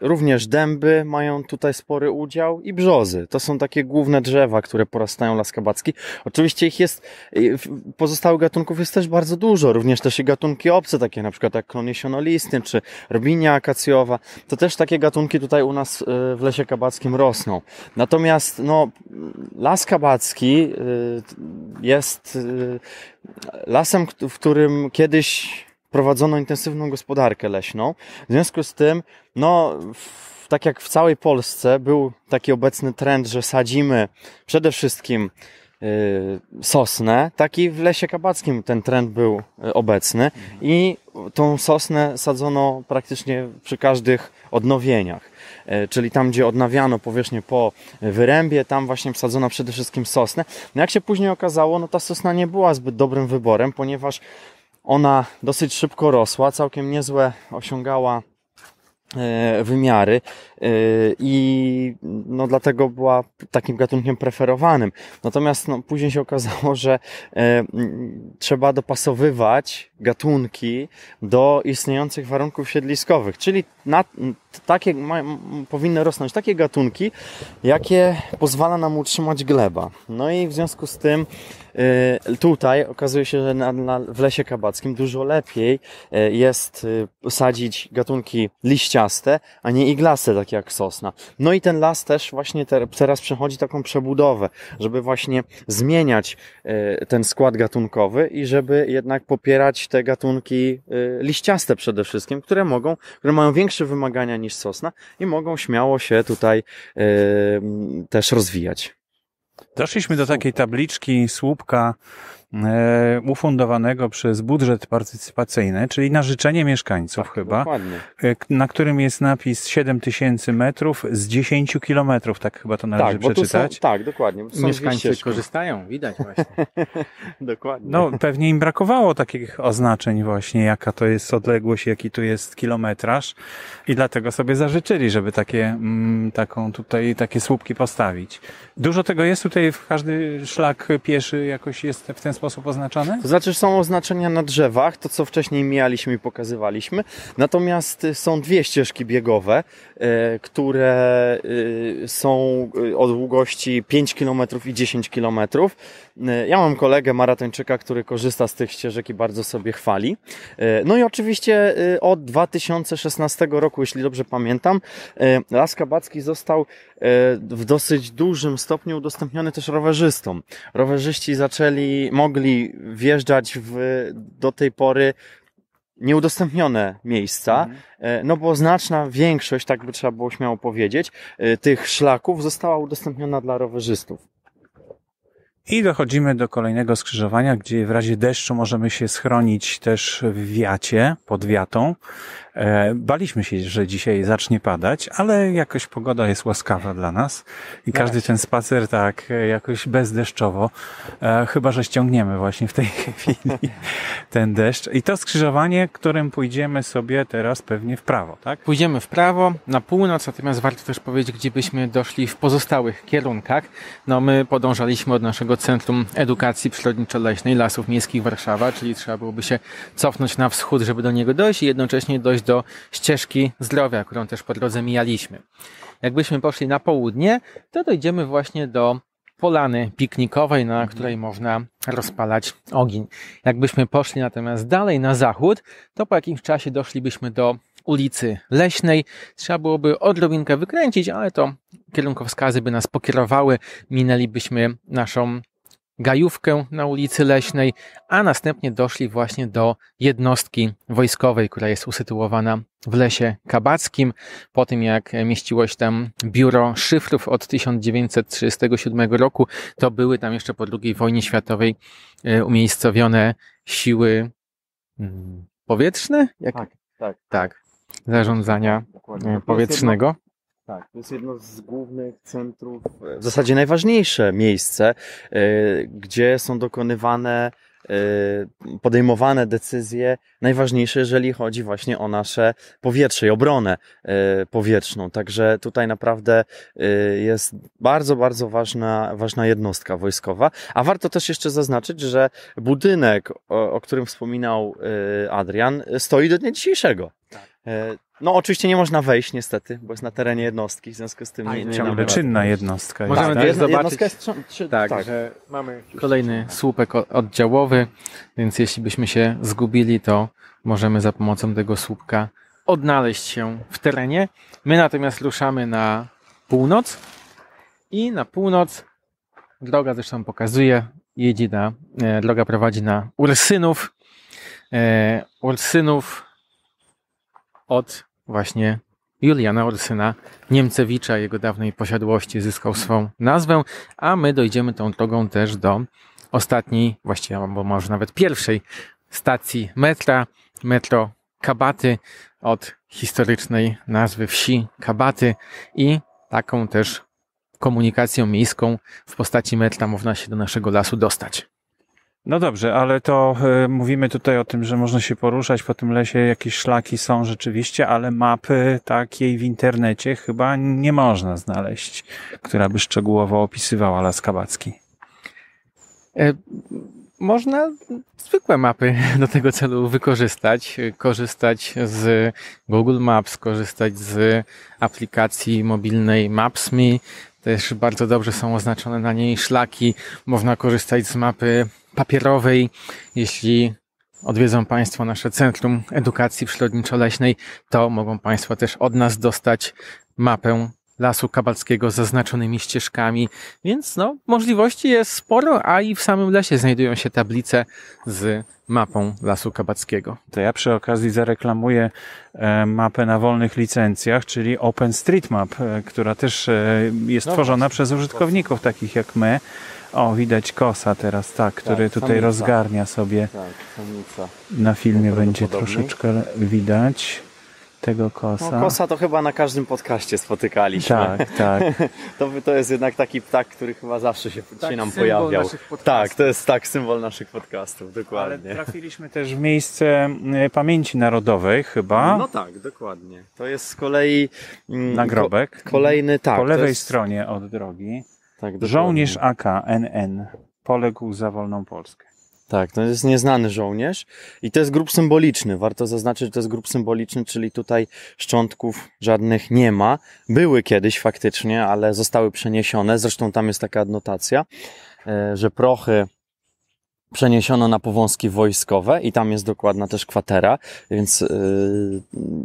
również dęby mają tutaj spory udział i brzozy. To są takie główne drzewa, które porastają las kabacki. Oczywiście ich jest, y, pozostałych gatunków jest też bardzo dużo, również też i gatunki obce, takie na przykład jak klonie czy robinia akacjowa, to też takie gatunki tutaj u nas y, w lesie kabackim rosną. Natomiast no, las kabacki jest y, lasem, w którym kiedyś prowadzono intensywną gospodarkę leśną. W związku z tym, no, w, tak jak w całej Polsce był taki obecny trend, że sadzimy przede wszystkim y, sosnę, taki w lesie kabackim ten trend był y, obecny i tą sosnę sadzono praktycznie przy każdych odnowieniach. E, czyli tam, gdzie odnawiano powierzchnię po wyrębie, tam właśnie wsadzono przede wszystkim sosnę. No jak się później okazało, no ta sosna nie była zbyt dobrym wyborem, ponieważ ona dosyć szybko rosła, całkiem niezłe osiągała e, wymiary e, i no dlatego była takim gatunkiem preferowanym. Natomiast no, później się okazało, że trzeba dopasowywać gatunki do istniejących warunków siedliskowych, czyli na, takie ma, powinny rosnąć takie gatunki, jakie pozwala nam utrzymać gleba. No i w związku z tym y, tutaj okazuje się, że na, na, w lesie kabackim dużo lepiej y, jest y, sadzić gatunki liściaste, a nie iglaste, takie jak sosna. No i ten las też właśnie te, teraz przechodzi taką przebudowę, żeby właśnie zmieniać y, ten skład gatunkowy i żeby jednak popierać te gatunki y, liściaste przede wszystkim, które mogą, które mają większe wymagania niż sosna i mogą śmiało się tutaj y, też rozwijać. Doszliśmy do takiej tabliczki słupka E, ufundowanego przez budżet partycypacyjny, czyli na życzenie mieszkańców tak, chyba, dokładnie. E, na którym jest napis 7000 metrów z 10 kilometrów, tak chyba to należy tak, przeczytać. Są, tak, dokładnie. Są Mieszkańcy korzystają, widać właśnie. dokładnie. No pewnie im brakowało takich oznaczeń właśnie, jaka to jest odległość, jaki tu jest kilometraż i dlatego sobie zażyczyli, żeby takie, mm, taką tutaj, takie słupki postawić. Dużo tego jest tutaj, w każdy szlak pieszy jakoś jest w ten sposób sposób oznaczane? To znaczy, są oznaczenia na drzewach, to co wcześniej mijaliśmy i pokazywaliśmy. Natomiast y, są dwie ścieżki biegowe. E, które e, są e, o długości 5 km i 10 km. Ja mam kolegę maratończyka, który korzysta z tych ścieżek i bardzo sobie chwali. No i oczywiście od 2016 roku, jeśli dobrze pamiętam, Las Kabacki został w dosyć dużym stopniu udostępniony też rowerzystom. Rowerzyści zaczęli, mogli wjeżdżać w do tej pory nieudostępnione miejsca, mhm. E, no bo znaczna większość, tak by trzeba było śmiało powiedzieć, e, tych szlaków została udostępniona dla rowerzystów. I dochodzimy do kolejnego skrzyżowania, gdzie w razie deszczu możemy się schronić też w wiacie, pod wiatą. E, baliśmy się, że dzisiaj zacznie padać, ale jakoś pogoda jest łaskawa dla nas i tak. każdy ten spacer tak e, jakoś bezdeszczowo, e, chyba że ściągniemy właśnie w tej chwili ten deszcz. I to skrzyżowanie, którym pójdziemy sobie teraz pewnie w prawo, tak? Pójdziemy w prawo, na północ, natomiast warto też powiedzieć, gdzie byśmy doszli w pozostałych kierunkach. No my podążaliśmy od naszego Centrum Edukacji Przyrodniczo-Leśnej Lasów Miejskich Warszawa, czyli trzeba byłoby się cofnąć na wschód, żeby do niego dojść i jednocześnie dojść dojść do ścieżki zdrowia, którą też po drodze mijaliśmy. Jakbyśmy poszli na południe, to dojdziemy właśnie do polany piknikowej, na mhm. której można rozpalać ogień. Jakbyśmy poszli natomiast dalej na zachód, to po jakimś czasie doszlibyśmy do ulicy Leśnej. Trzeba byłoby odrobinkę wykręcić, ale to kierunkowskazy by nas pokierowały, minęlibyśmy naszą gajówkę na ulicy Leśnej, a następnie doszli właśnie do jednostki wojskowej, która jest usytuowana w Lesie Kabackim. Po tym jak się tam biuro szyfrów od 1937 roku, to były tam jeszcze po II wojnie światowej e, umiejscowione siły mm, powietrzne? Jak? Tak, tak. tak zarządzania Dokładnie. E, powietrznego. Tak, to jest jedno z głównych centrów. E, w zasadzie najważniejsze miejsce, e, gdzie są dokonywane, e, podejmowane decyzje najważniejsze, jeżeli chodzi właśnie o nasze powietrze i obronę powietrzną. Także tutaj naprawdę jest bardzo, bardzo ważna, ważna jednostka wojskowa. A warto też jeszcze zaznaczyć, że budynek, o, o którym wspominał Adrian, stoi do dnia dzisiejszego. Tak. No oczywiście nie można wejść niestety, bo jest na terenie jednostki, w związku z tym A, nie, nie ciągle... Czynna jednostka. Możemy tak, też zobaczyć, jest, czy, tak, tak, że mamy kolejny słupek oddziałowy, więc jeśli byśmy się zgubili, to możemy za pomocą tego słupka odnaleźć się w terenie. My natomiast ruszamy na północ i na północ droga zresztą pokazuje, jedzie na, e, droga prowadzi na Ursynów. E, Ursynów od właśnie Juliana Orsyna Niemcewicza, jego dawnej posiadłości, zyskał swą nazwę, a my dojdziemy tą drogą też do ostatniej, właściwie albo może nawet pierwszej stacji metra, metro Kabaty od historycznej nazwy wsi Kabaty i taką też komunikacją miejską w postaci metra można się do naszego lasu dostać. No dobrze, ale to y, mówimy tutaj o tym, że można się poruszać po tym lesie, jakieś szlaki są rzeczywiście, ale mapy takiej w internecie chyba nie można znaleźć, która by szczegółowo opisywała Las Kabacki. E, można zwykłe mapy do tego celu wykorzystać, korzystać z Google Maps, korzystać z aplikacji mobilnej Maps.me, też bardzo dobrze są oznaczone na niej szlaki. Można korzystać z mapy papierowej. Jeśli odwiedzą Państwo nasze Centrum Edukacji Przyrodniczo-Leśnej, to mogą Państwo też od nas dostać mapę lasu kabalskiego zaznaczonymi ścieżkami, więc no, możliwości jest sporo, a i w samym lesie znajdują się tablice z mapą Lasu Kabackiego. To ja przy okazji zareklamuję e, mapę na wolnych licencjach, czyli OpenStreetMap, e, która też e, jest no, tworzona właśnie. przez użytkowników takich jak my. O, widać kosa teraz, tak, tak który tak, tutaj samica. rozgarnia sobie. Tak, samica. Na filmie będzie troszeczkę widać tego no, kosa. No, kosa to chyba na każdym podcaście spotykaliśmy. Tak, tak. to, to jest jednak taki ptak, który chyba zawsze się, tak, się nam pojawiał. Tak, to jest tak symbol naszych podcastów, dokładnie. Ale trafiliśmy też w miejsce mm, Pamięci Narodowej chyba. No tak, dokładnie. To jest z kolei mm, nagrobek. Ko kolejny tak. Po lewej jest... stronie od drogi. Tak, Żołnierz AK NN poległ za wolną Polskę. Tak, to jest nieznany żołnierz i to jest grup symboliczny. Warto zaznaczyć, że to jest grup symboliczny, czyli tutaj szczątków żadnych nie ma. Były kiedyś faktycznie, ale zostały przeniesione. Zresztą tam jest taka adnotacja, e, że prochy przeniesiono na powązki wojskowe i tam jest dokładna też kwatera, więc y,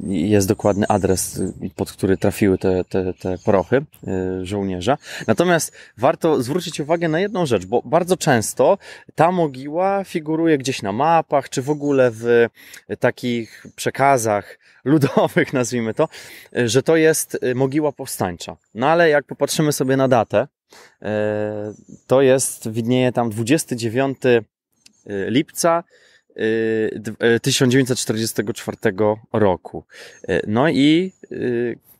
jest dokładny adres, y, pod który trafiły te, te, te prochy y, żołnierza. Natomiast warto zwrócić uwagę na jedną rzecz, bo bardzo często ta mogiła figuruje gdzieś na mapach, czy w ogóle w takich przekazach ludowych, nazwijmy to, że to jest mogiła powstańcza. No ale jak popatrzymy sobie na datę, to jest, widnieje tam 29 Y, lipca 1944 y, y, roku. No i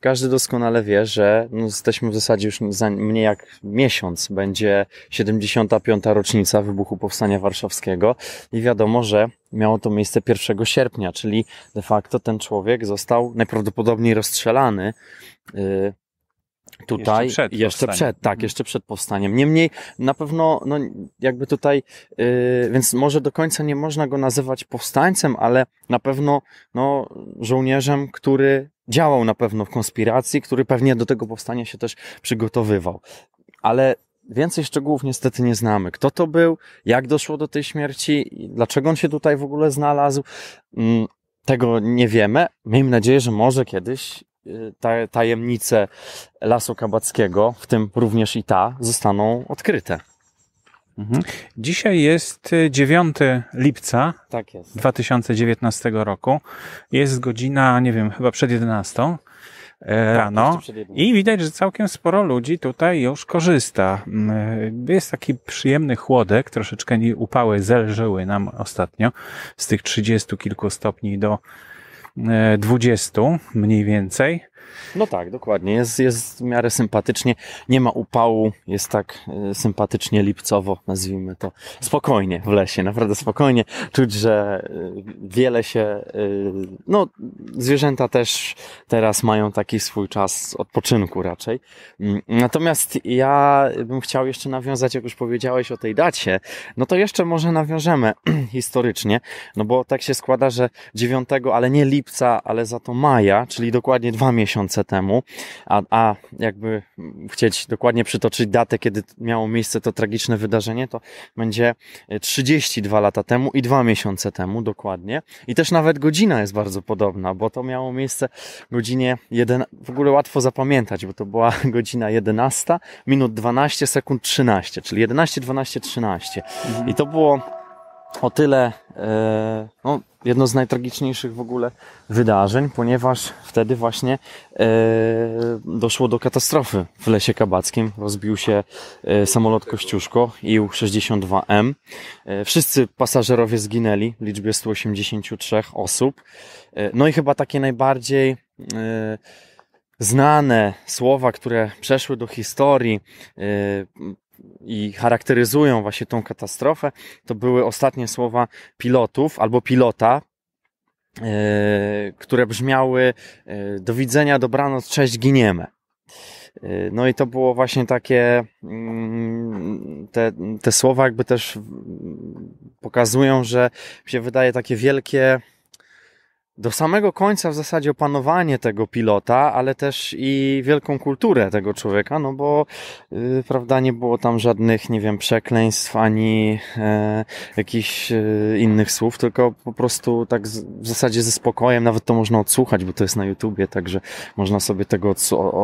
każdy doskonale wie, że no jesteśmy w zasadzie już za mniej jak miesiąc będzie 75. rocznica wybuchu Powstania Warszawskiego i wiadomo, że miało to miejsce 1 sierpnia, czyli de facto ten człowiek został najprawdopodobniej rozstrzelany tutaj jeszcze przed, jeszcze przed tak, mhm. jeszcze przed powstaniem. Niemniej na pewno, no jakby tutaj, yy, więc może do końca nie można go nazywać powstańcem, ale na pewno no, żołnierzem, który działał na pewno w konspiracji, który pewnie do tego powstania się też przygotowywał. Ale więcej szczegółów niestety nie znamy. Kto to był, jak doszło do tej śmierci, dlaczego on się tutaj w ogóle znalazł, mm, tego nie wiemy. Miejmy nadzieję, że może kiedyś tajemnice Lasu Kabackiego, w tym również i ta, zostaną odkryte. Mhm. Dzisiaj jest 9 e, lipca tak jest. 2019 roku. Jest godzina, nie wiem, chyba przed 11 e, tak, rano i widać, że całkiem sporo ludzi tutaj już korzysta. Mm, e, jest taki przyjemny chłodek, troszeczkę upały zelżyły nam ostatnio z tych 30 kilku stopni do 20 e, mniej więcej. No tak, dokładnie. Jest, jest w miarę sympatycznie. Nie ma upału, jest tak e, sympatycznie lipcowo, nazwijmy to. Spokojnie w lesie, naprawdę spokojnie. Czuć, że e, wiele się. E, no, zwierzęta też teraz mają taki swój czas odpoczynku raczej. Mm, natomiast ja bym chciał jeszcze nawiązać, jak już powiedziałeś o tej dacie, no to jeszcze może nawiążemy historycznie, no bo tak się składa, że 9, ale nie lipca, ale za to maja, czyli dokładnie dwa miesiące miesiące temu, a, a jakby chcieć dokładnie przytoczyć datę, kiedy miało miejsce to tragiczne wydarzenie, to będzie 32 e, lata temu i dwa miesiące temu dokładnie. I też nawet godzina jest bardzo podobna, bo to miało miejsce godzinie 1, w ogóle łatwo zapamiętać, bo to była godzina 11, minut 12, sekund 13, czyli 11, 12, 13. Mhm. I to było o tyle E, no, jedno z najtragiczniejszych w ogóle wydarzeń, ponieważ wtedy właśnie e, doszło do katastrofy w Lesie Kabackim. Rozbił się e, samolot Kościuszko IU-62M. wszyscy pasażerowie zginęli w liczbie 183 osób. no i chyba takie najbardziej znane słowa, które przeszły do historii, i charakteryzują właśnie tą katastrofę, to były ostatnie słowa pilotów albo pilota, e, które brzmiały e, do widzenia, dobranoc, cześć, giniemy. E, no i to było właśnie takie, mm, te, te słowa jakby też pokazują, że się wydaje takie wielkie do samego końca w zasadzie opanowanie tego pilota, ale też i wielką kulturę tego człowieka, no bo yy, prawda, nie było tam żadnych, nie wiem, przekleństw ani e, jakichś e, innych słów, tylko po prostu tak z, w zasadzie ze spokojem, nawet to można odsłuchać, bo to jest na YouTubie, także można sobie tego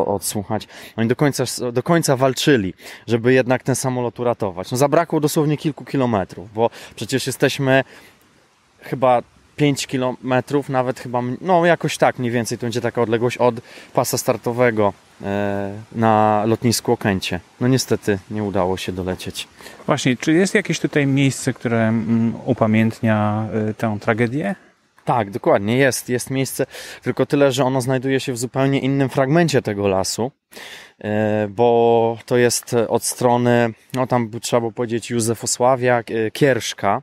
odsłuchać. Oni do końca, do końca walczyli, żeby jednak ten samolot uratować. No zabrakło dosłownie kilku kilometrów, bo przecież jesteśmy chyba 5 km, nawet chyba, no jakoś tak mniej więcej, to będzie taka odległość od pasa startowego e, na lotnisku Okęcie. No niestety nie udało się dolecieć. Właśnie, czy jest jakieś tutaj miejsce, które mm, upamiętnia e, tę tragedię? Tak, dokładnie, jest, jest miejsce, tylko tyle, że ono znajduje się w zupełnie innym fragmencie tego lasu. E, bo to jest e, od strony, no tam trzeba było powiedzieć Józefosławia, e, Kierszka.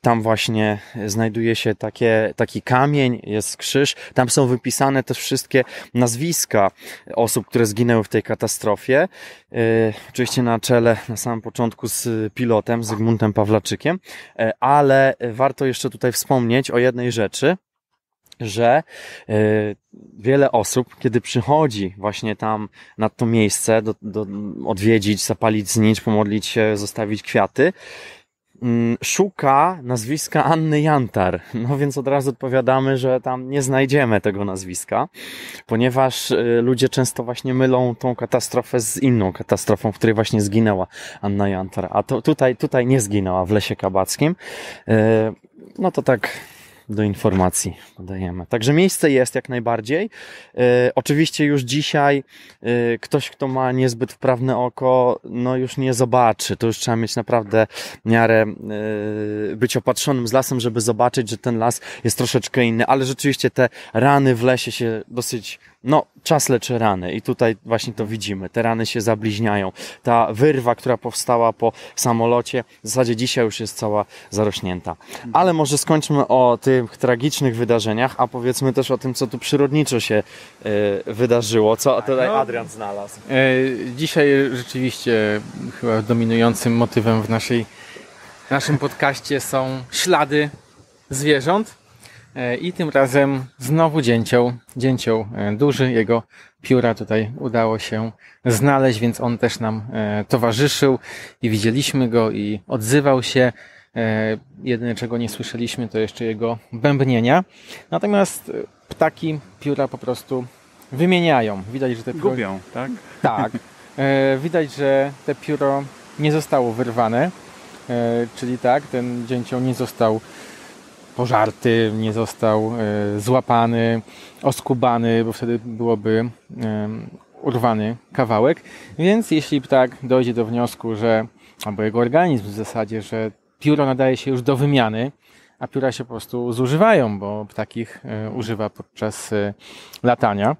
Tam właśnie znajduje się takie, taki kamień, jest krzyż. Tam są wypisane też wszystkie nazwiska osób, które zginęły w tej katastrofie. Oczywiście na czele, na samym początku z pilotem, Zygmuntem Pawlaczykiem, ale warto jeszcze tutaj wspomnieć o jednej rzeczy, że e, wiele osób, kiedy przychodzi właśnie tam na to miejsce, do, do odwiedzić, zapalić znicz, pomodlić się, zostawić kwiaty, mm, szuka nazwiska Anny Jantar. No więc od razu odpowiadamy, że tam nie znajdziemy tego nazwiska, ponieważ e, ludzie często właśnie mylą tą katastrofę z inną katastrofą, w której właśnie zginęła Anna Jantar. A to tutaj, tutaj nie zginęła w Lesie Kabackim. E, no to tak do informacji podajemy. Także miejsce jest jak najbardziej. E, oczywiście już dzisiaj e, ktoś, kto ma niezbyt wprawne oko, no już nie zobaczy. To już trzeba mieć naprawdę miarę e, być opatrzonym z lasem, żeby zobaczyć, że ten las jest troszeczkę inny, ale rzeczywiście te rany w lesie się dosyć no, czas leczy rany i tutaj właśnie to widzimy. Te rany się zabliźniają. Ta wyrwa, która powstała po samolocie, w zasadzie dzisiaj już jest cała zarośnięta. Ale może skończmy o tych tragicznych wydarzeniach, a powiedzmy też o tym, co tu przyrodniczo się y, wydarzyło, co tak, tutaj no, Adrian znalazł. Y, dzisiaj rzeczywiście chyba dominującym motywem w naszej, w naszym podcaście są ślady zwierząt E, I tym razem znowu dzięcioł, dzięcioł e, duży, jego pióra tutaj udało się znaleźć, więc on też nam e, towarzyszył i widzieliśmy go i odzywał się. Jedyne czego nie słyszeliśmy to jeszcze jego bębnienia. Natomiast ptaki pióra po prostu wymieniają. Widać, że te pióro... Gubią, tak? Tak. Widać, że te pióro nie zostało wyrwane, czyli tak, ten dzięcioł nie został pożarty, nie został e, złapany, oskubany, bo wtedy byłoby e, urwany kawałek. Więc jeśli ptak dojdzie do wniosku, że albo jego organizm w zasadzie, że pióro nadaje się już do wymiany, a pióra się po prostu zużywają, bo ptakich e, używa podczas latania,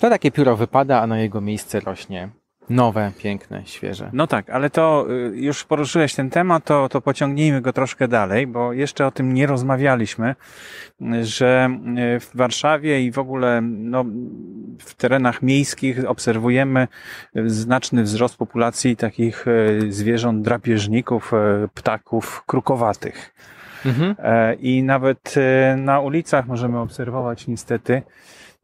to takie pióro wypada, a na jego miejsce rośnie Nowe, piękne, świeże. No tak, ale to y, już poruszyłeś ten temat, to, to pociągnijmy go troszkę dalej, bo jeszcze o tym nie rozmawialiśmy, że y, w Warszawie i w ogóle no, w terenach miejskich obserwujemy y, znaczny wzrost populacji takich zwierząt drapieżników, ptaków krukowatych. Mhm. E, I nawet na ulicach możemy obserwować niestety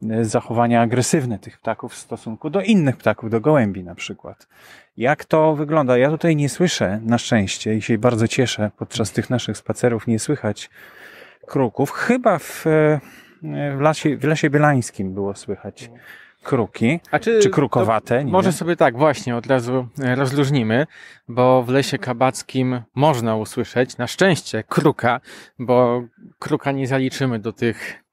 E, zachowania agresywne tych ptaków w stosunku do innych ptaków, do gołębi na przykład. Jak to wygląda? Ja tutaj nie słyszę, na szczęście, i się bardzo cieszę, podczas tych naszych spacerów nie słychać kruków. Chyba w, e, w, lasie, w lesie bielańskim było słychać kruki, A czy, czy krukowate. może wiem. sobie tak właśnie od razu e, rozluźnimy, bo w Lesie Kabackim można usłyszeć, na szczęście, kruka, bo kruka nie zaliczymy do tych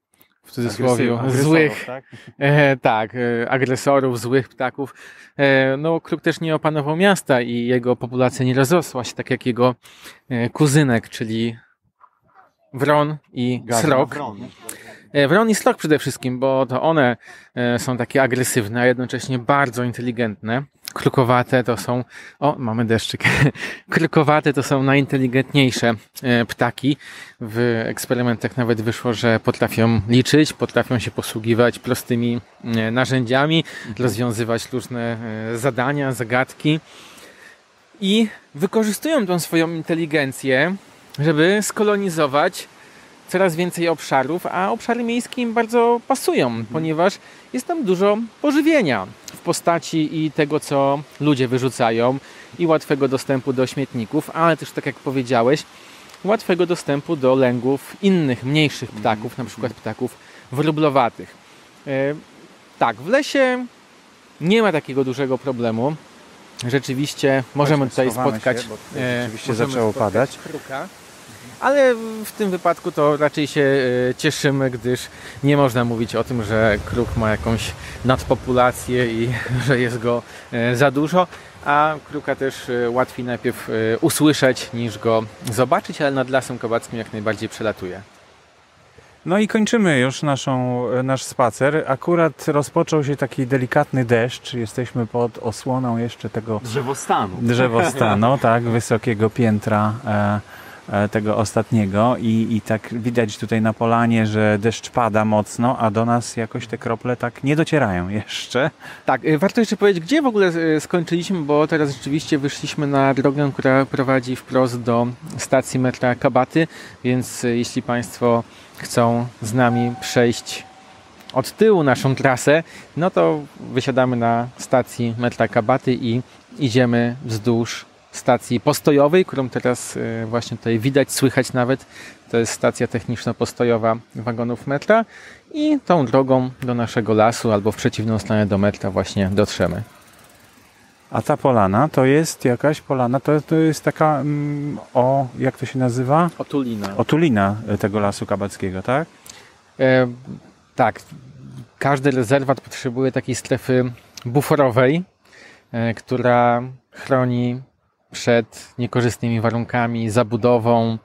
w cudzysłowie złych, tak? E, tak e, agresorów, złych ptaków. E, no, kruk też nie opanował miasta i jego populacja nie rozrosła się tak jak jego e, kuzynek, czyli wron i Gazem srok. Wron. E, wron i Slok przede wszystkim, bo to one e, są takie agresywne, a jednocześnie bardzo inteligentne. Krukowate to są, o, mamy deszczyk. Krukowate to są najinteligentniejsze e, ptaki. W eksperymentach nawet wyszło, że potrafią liczyć, potrafią się posługiwać prostymi e, narzędziami, rozwiązywać różne e, zadania, zagadki i wykorzystują tą swoją inteligencję, żeby skolonizować coraz więcej obszarów, a obszary miejskie im bardzo pasują, ponieważ jest tam dużo pożywienia w postaci i tego, co ludzie wyrzucają, i łatwego dostępu do śmietników, ale też, tak jak powiedziałeś, łatwego dostępu do lęgów innych, mniejszych mhm. ptaków, na przykład ptaków wróblowatych. E, tak, w lesie nie ma takiego dużego problemu. Rzeczywiście możemy tutaj spotkać. Się, bo tutaj e, rzeczywiście zaczęło padać. Kruka ale w tym wypadku to raczej się e, cieszymy, gdyż nie można mówić o tym, że kruk ma jakąś nadpopulację i że jest go e, za dużo, a kruka też e, łatwiej najpierw usłyszeć niż go zobaczyć, ale nad Lasem Kowackim jak najbardziej przelatuje. No i kończymy już naszą, nasz spacer. Akurat rozpoczął się taki delikatny deszcz. Jesteśmy pod osłoną jeszcze tego drzewostanu. Drzewostanu, tak, wysokiego piętra. E, tego ostatniego i, i tak widać tutaj na polanie, że deszcz pada mocno, a do nas jakoś te krople tak nie docierają jeszcze. Tak, e, warto jeszcze powiedzieć, gdzie w ogóle e, skończyliśmy, bo teraz rzeczywiście wyszliśmy na drogę, która prowadzi wprost do stacji metra Kabaty, więc jeśli Państwo chcą z nami przejść od tyłu naszą trasę, no to wysiadamy na stacji metra Kabaty i idziemy wzdłuż stacji postojowej, którą teraz y, właśnie tutaj widać, słychać nawet. To jest stacja techniczno-postojowa wagonów metra i tą drogą do naszego lasu albo w przeciwną stronę do metra właśnie dotrzemy. A ta polana to jest jakaś polana, to, to jest taka mm, o, jak to się nazywa? Otulina. Otulina y, tego lasu kabackiego, tak? E, tak. Każdy rezerwat potrzebuje takiej strefy buforowej, e, która chroni przed niekorzystnymi warunkami, zabudową.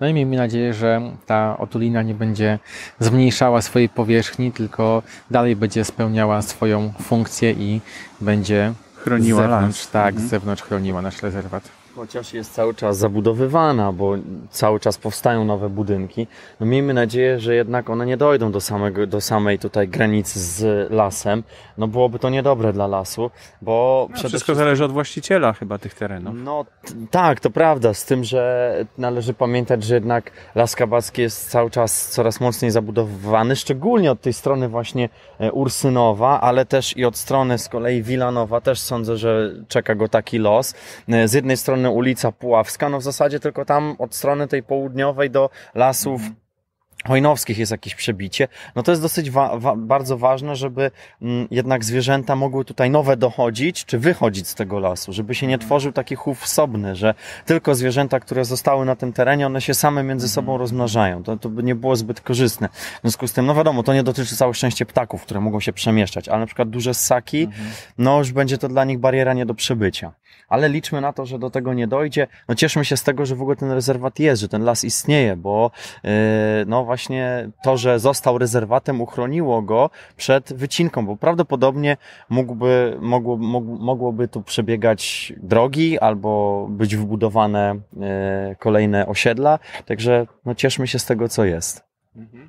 No i miejmy nadzieję, że ta otulina nie będzie zmniejszała swojej powierzchni, tylko dalej będzie spełniała swoją funkcję i będzie chroniła z zewnątrz, las. tak, mhm. z zewnątrz chroniła nasz rezerwat chociaż jest cały czas zabudowywana, bo cały czas powstają nowe budynki. No miejmy nadzieję, że jednak one nie dojdą do, samego, do samej tutaj granicy z lasem. No byłoby to niedobre dla lasu, bo... No, wszystko wszystkim... zależy od właściciela chyba tych terenów. No tak, to prawda, z tym, że należy pamiętać, że jednak Las Kabacki jest cały czas coraz mocniej zabudowywany, szczególnie od tej strony właśnie e, Ursynowa, ale też i od strony z kolei Wilanowa też sądzę, że czeka go taki los. E, z jednej strony ulica Puławska, no w zasadzie tylko tam od strony tej południowej do lasów mhm. Hojnowskich jest jakieś przebicie, no to jest dosyć wa wa bardzo ważne, żeby m, mm, jednak zwierzęta mogły tutaj nowe dochodzić, czy wychodzić z tego lasu, żeby się nie mhm. tworzył taki chów sobny, że tylko zwierzęta, które zostały na tym terenie, one się same między mhm. sobą rozmnażają. To, to by nie było zbyt korzystne. W związku z tym, no wiadomo, to nie dotyczy całe szczęście ptaków, które mogą się przemieszczać, ale na przykład duże ssaki, mhm. no już będzie to dla nich bariera nie do przebycia ale liczmy na to, że do tego nie dojdzie. No cieszmy się z tego, że w ogóle ten rezerwat jest, że ten las istnieje, bo yy, no właśnie to, że został rezerwatem, uchroniło go przed wycinką, bo prawdopodobnie mógłby, mogło, mogłoby tu przebiegać drogi albo być wbudowane yy, kolejne osiedla, także no cieszmy się z tego, co jest. Mhm.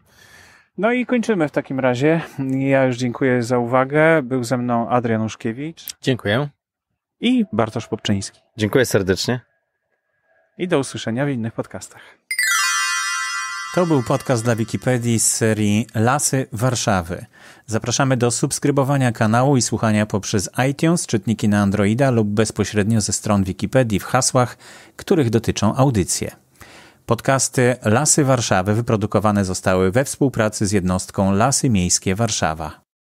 No i kończymy w takim razie. Ja już dziękuję za uwagę. Był ze mną Adrian Uszkiewicz. Dziękuję i Bartosz Popczyński. Dziękuję serdecznie. I do usłyszenia w innych podcastach. To był podcast dla Wikipedii z serii Lasy Warszawy. Zapraszamy do subskrybowania kanału i słuchania poprzez iTunes, czytniki na Androida lub bezpośrednio ze stron Wikipedii w hasłach, których dotyczą audycje. Podcasty Lasy Warszawy wyprodukowane zostały we współpracy z jednostką Lasy Miejskie Warszawa.